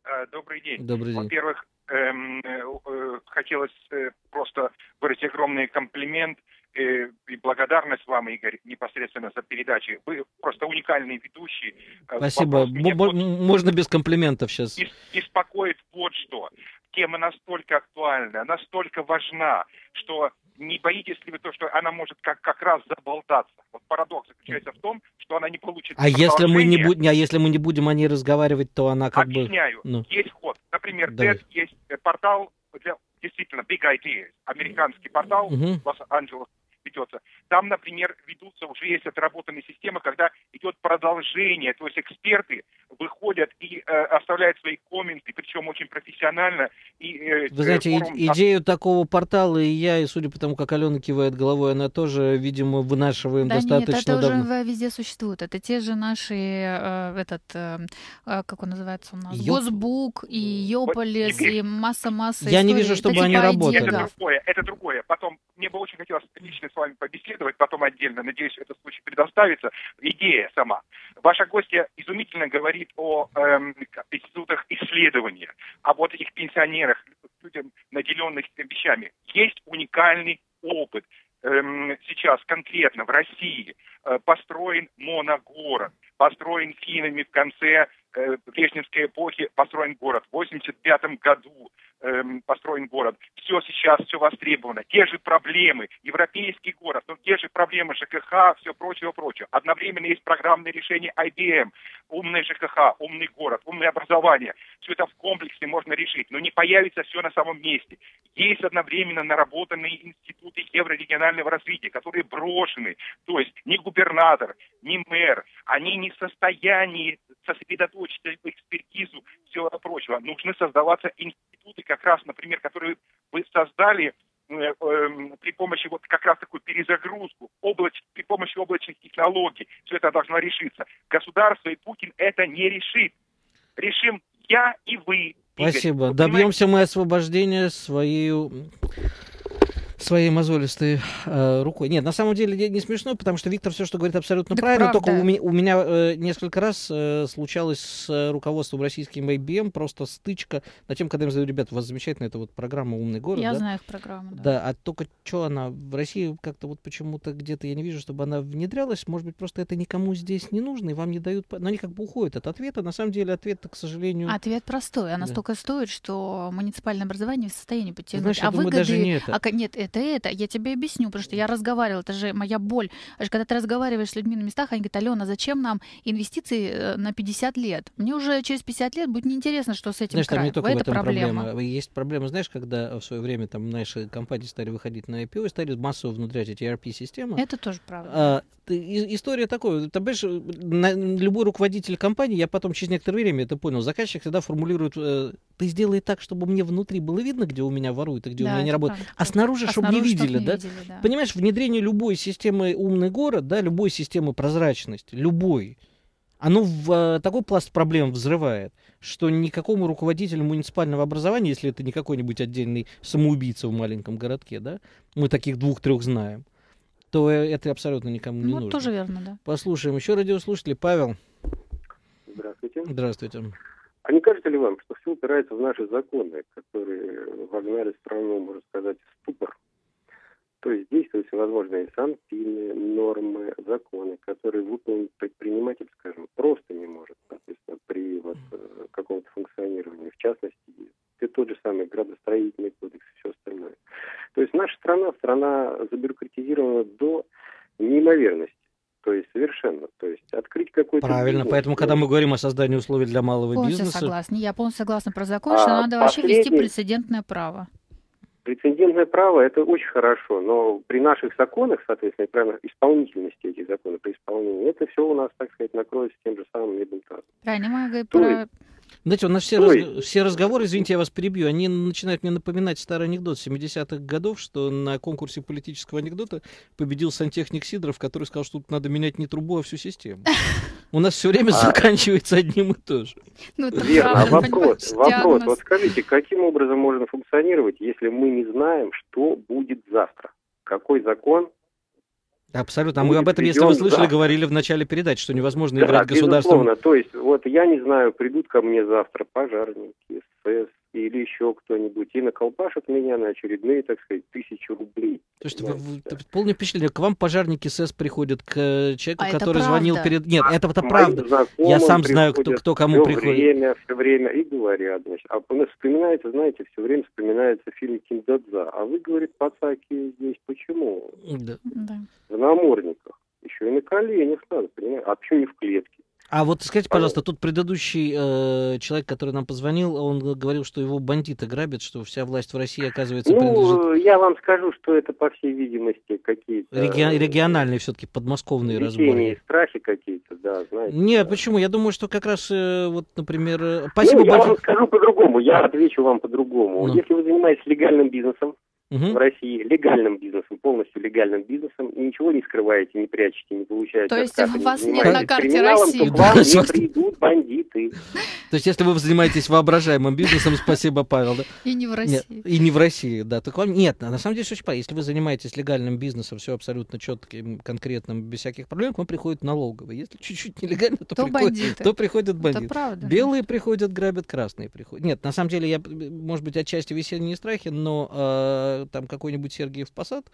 Э, добрый день. Добрый день. Во-первых, эм, э, э, хотелось э, просто выразить огромный комплимент э, и благодарность вам, Игорь, непосредственно за передачи. Вы просто уникальный ведущий. Спасибо. Меня можно без комплиментов сейчас. Беспокоит вот что. Тема настолько актуальна, настолько важна, что не боитесь ли вы то, что она может как, как раз заболтаться? Вот парадокс заключается в том, что она не получит а если мы не будем, А если мы не будем о ней разговаривать, то она как Объясняю. бы... Объясняю. Ну. Есть ход. Например, TED есть э, портал для... Действительно, Big Ideas. Американский портал угу. Лос-Анджелес ведется. Там, например, ведутся уже есть отработанные системы, когда идет продолжение, то есть эксперты выходят и э, оставляют свои комменты, причем очень профессионально. И, э, э Вы знаете, форум... идею такого портала и я, и судя по тому, как Алена кивает головой, она тоже, видимо, вынашиваем да достаточно нет, это давно. уже везде существует. Это те же наши, э, этот, э, а, как он называется у нас, Ёп... Госбук и Йополис вот и масса-масса Я историй. не вижу, чтобы это, они типа работали. Это другое, это другое. Потом мне бы очень хотелось лично с вами побеседовать, потом отдельно, надеюсь, этот случай предоставится. Идея сама. Ваша гостья изумительно говорит о эм, институтах исследования, о вот этих пенсионерах, людям, наделенных вещами. Есть уникальный опыт. Эм, сейчас конкретно в России э, построен моногород, построен финами в конце э, Брежневской эпохи, построен город в 85 году эм, построен город. Все сейчас, все востребовано. Те же проблемы. Европейский город, но ну, те же проблемы ЖКХ, все прочее, прочее. Одновременно есть программные решения IBM. умный ЖКХ, умный город, умное образование. Все это в комплексе можно решить. Но не появится все на самом месте. Есть одновременно наработанные институты еврорегионального развития, которые брошены. То есть ни губернатор, ни мэр, они не в состоянии сосредоточить экспертизу всего прочего. Нужны создаваться институты суды, как раз, например, которые вы создали э, эм, при помощи вот как раз такую перезагрузку, облач, при помощи облачных технологий, все это должно решиться. Государство и Путин это не решит. Решим я и вы. Игорь. Спасибо. Вы Добьемся мы освобождения своей своей мозолистой э, рукой. Нет, на самом деле не, не смешно, потому что Виктор все, что говорит, абсолютно так правильно. Правда. Только у меня, у меня э, несколько раз э, случалось с э, руководством российским IBM эм просто стычка на тем, когда им задают, ребят, у вас замечательная эта вот программа «Умный город». Я да? знаю их программу, да. Да, а только что она в России как-то вот почему-то где-то я не вижу, чтобы она внедрялась. Может быть, просто это никому здесь не нужно, и вам не дают... Но они как бы уходят от ответа. На самом деле ответ, к сожалению... Ответ простой. Она да. столько стоит, что муниципальное образование в состоянии подтянуть. Знаешь, а я выгоды... даже не это. А, нет, это, это, я тебе объясню, потому что я разговаривала, это же моя боль. Когда ты разговариваешь с людьми на местах, они говорят, Алена, зачем нам инвестиции э, на 50 лет? Мне уже через 50 лет будет неинтересно, что с этим знаешь, краем. Там не только это в этом проблема. проблема. Есть проблема, знаешь, когда в свое время там наши компании стали выходить на IPO и стали массово внедрять эти ERP-системы. Это тоже правда. А, ты, история такой, ты понимаешь, на, любой руководитель компании, я потом через некоторое время это понял, заказчик всегда формулирует, э, ты сделай так, чтобы мне внутри было видно, где у меня воруют и где да, у меня не работает, правда. а снаружи, а чтобы не видели, да? Не видели, да? Понимаешь, внедрение любой системы умный город, да, любой системы прозрачности, любой, оно в, э, такой пласт проблем взрывает, что никакому руководителю муниципального образования, если это не какой-нибудь отдельный самоубийца в маленьком городке, да, мы таких двух-трех знаем, то это абсолютно никому не ну, нужно. тоже верно, да. Послушаем еще радиослушатели. Павел. Здравствуйте. Здравствуйте. А не кажется ли вам, что все упирается в наши законы, которые вогнали страну, можно сказать, в ступор? То есть действуют всевозможные санкции, нормы, законы, которые выполнить предприниматель, скажем, просто не может, соответственно, при вот, э, каком-то функционировании. В частности, и тот же самый градостроительный кодекс и все остальное. То есть наша страна, страна забюрократизирована до неимоверности. То есть совершенно. То есть открыть какой-то... Правильно, бизнес, поэтому, когда мы говорим о создании условий для малого полностью бизнеса... Полностью согласна. Я полностью согласна про закон, а, что надо вообще вести прецедентное право. Прецедентное право – это очень хорошо, но при наших законах, соответственно, и исполнительности этих законов, при исполнении, это все у нас, так сказать, накроется тем же самым либо тазом. Правильно, Мага, про... Знаете, у нас все, раз... все разговоры, извините, я вас перебью, они начинают мне напоминать старый анекдот 70-х годов, что на конкурсе политического анекдота победил сантехник Сидоров, который сказал, что тут надо менять не трубу, а всю систему. У нас все время а... заканчивается одним и то же. Ну, Верно. А вопрос, вопрос. Вот скажите, каким образом можно функционировать, если мы не знаем, что будет завтра? Какой закон Абсолютно. А мы об этом, если вы слышали, завтра. говорили в начале передачи, что невозможно да, играть государством. Безусловно. То есть, вот я не знаю, придут ко мне завтра пожарники, СС, или еще кто-нибудь, и наколпашат меня на очередные, так сказать, тысячи рублей. то есть вы, полное впечатление, к вам пожарники сэс приходят, к э, человеку, а который звонил перед... Нет, а это, это правда. Я сам знаю, кто, кто кому все приходит. Время, все время, и говорят, значит, а вспоминается, знаете, все время вспоминается фильм Киндадза, а вы, говорит, пацаки здесь почему? Да. В намордниках. Еще и на коленях надо, понимаете? А почему не в клетке? А вот скажите, пожалуйста, тут предыдущий э, человек, который нам позвонил, он говорил, что его бандиты грабят, что вся власть в России оказывается ну, принадлежит... я вам скажу, что это, по всей видимости, какие-то... Реги... Э, региональные все-таки подмосковные разборы. страхи какие-то, да, знаете. Нет, да. почему? Я думаю, что как раз, э, вот, например... Э, ну, спасибо ну, я большое... вам скажу по-другому, я отвечу вам по-другому. Ну. Если вы занимаетесь легальным бизнесом, угу. в России легальным бизнесом, полностью легальным бизнесом, и ничего не скрываете, не прячете, не получаете. То есть откаты, вас не нет на карте России. То к вам не придут бандиты. То есть если вы занимаетесь воображаемым бизнесом, спасибо, Павел. Да? И не в России. Нет, и не в России, да. Так вам нет, а на самом деле все очень Если вы занимаетесь легальным бизнесом, все абсолютно четким, конкретным, без всяких проблем, к вам приходит налоговый. Если чуть-чуть нелегально, то, то, приходит, бандиты. то приходят бандиты. Это правда. Белые приходят, грабят, красные приходят. Нет, на самом деле я, может быть, отчасти весенние страхи, но а, там какой-нибудь Сергеев Посад,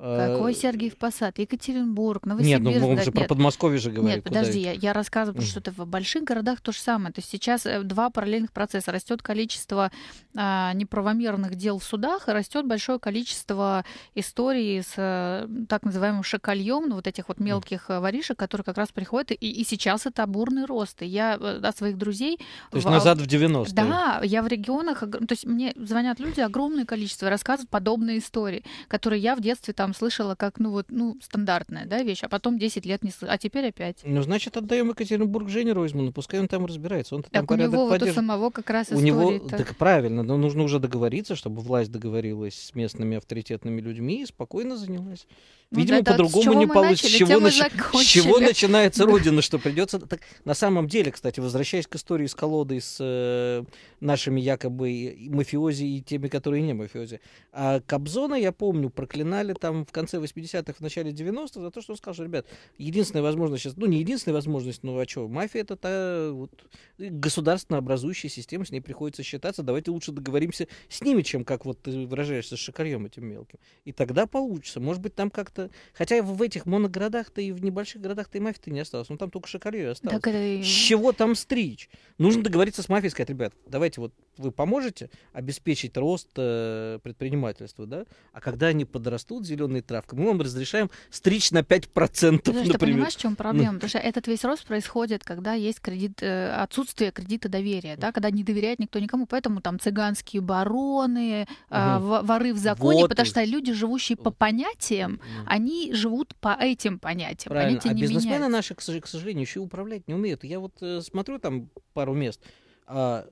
какой э, Сергей в Посад? Екатеринбург, Новосибирск. Нет, ну он ну, да, же нет. Подмосковье же говорит. Нет, подожди, я, я рассказываю, что это в больших городах то же самое. То есть сейчас э, два параллельных процесса. Растет количество а, неправомерных дел в судах, и растет большое количество историй с а, так называемым шакальем, ну, вот этих вот мелких mm. воришек, которые как раз приходят. И, и сейчас это бурный рост. И я от своих друзей... То есть в, назад в 90-е. Да, я в регионах... То есть мне звонят люди огромное количество рассказывают подобные истории, которые я в детстве там там слышала как, ну вот, ну, стандартная, да, вещь, а потом 10 лет не слышала, а теперь опять. Ну, значит, отдаем Екатеринбург Жене Ройзману, пускай он там разбирается. Он так там у него вот у самого как раз У него, так правильно, но нужно уже договориться, чтобы власть договорилась с местными авторитетными людьми и спокойно занялась. Ну Видимо, ну, да, по-другому не получится. С чего, нач... с чего начинается Родина, что придется... Так, на самом деле, кстати, возвращаясь к истории с колодой, с э, нашими якобы мафиози и теми, которые не мафиози, а Кобзона, я помню, проклинали там там в конце 80-х, в начале 90-х, за то, что он сказал, что, ребят, единственная возможность сейчас, ну, не единственная возможность, ну, а что, мафия это та вот государственно образующая система, с ней приходится считаться, давайте лучше договоримся с ними, чем как вот ты выражаешься с шикарьем этим мелким. И тогда получится. Может быть, там как-то, хотя в этих моногородах-то и в небольших городах-то и мафия-то не осталось, но там только шикарье осталось. Так это... С чего там стричь? Нужно договориться с мафией, сказать, ребят, давайте вот вы поможете обеспечить рост э, предпринимательства, да? А когда они подрастут, зеленые травки, мы вам разрешаем стричь на 5%, процентов например. Ты понимаешь, в чем проблема? Ну. Потому что этот весь рост происходит, когда есть кредит, э, отсутствие кредита доверия, да? когда не доверяет никто никому, поэтому там цыганские бароны, угу. воры в законе, вот потому и... что люди, живущие по понятиям, угу. они живут по этим понятиям. Правильно. Понятия а не бизнесмены меняются. наши, к сожалению, еще управлять не умеют. Я вот э, смотрю там пару мест, а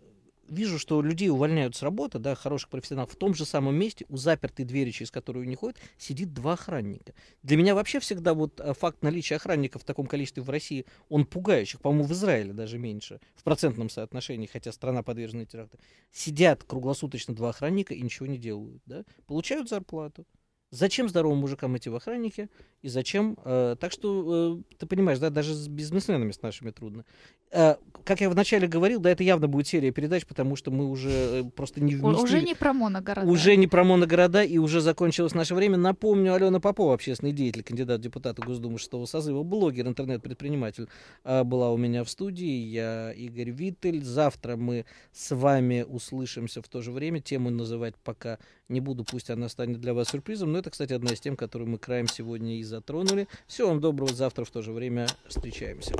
вижу, что людей увольняют с работы, да, хороших профессионалов, в том же самом месте, у запертой двери, через которую не ходят, сидит два охранника. Для меня вообще всегда вот э, факт наличия охранников в таком количестве в России, он пугающий. по-моему, в Израиле даже меньше, в процентном соотношении, хотя страна подвержена терактам. Сидят круглосуточно два охранника и ничего не делают, да, получают зарплату. Зачем здоровым мужикам эти в охранники? И зачем? Э, так что, э, ты понимаешь, да, даже с бизнесменами с нашими трудно. Э, как я вначале говорил, да, это явно будет серия передач, потому что мы уже э, просто не вместили. Уже не про моногорода. Уже не про моногорода, и уже закончилось наше время. Напомню, Алена Попова, общественный деятель, кандидат в депутаты Госдумы 6 созыва, блогер, интернет-предприниматель, э, была у меня в студии. Я Игорь Виттель. Завтра мы с вами услышимся в то же время. Тему называть пока не буду, пусть она станет для вас сюрпризом, но ну это, кстати, одна из тем, которую мы краем сегодня и затронули. Всего вам доброго. Завтра в то же время встречаемся.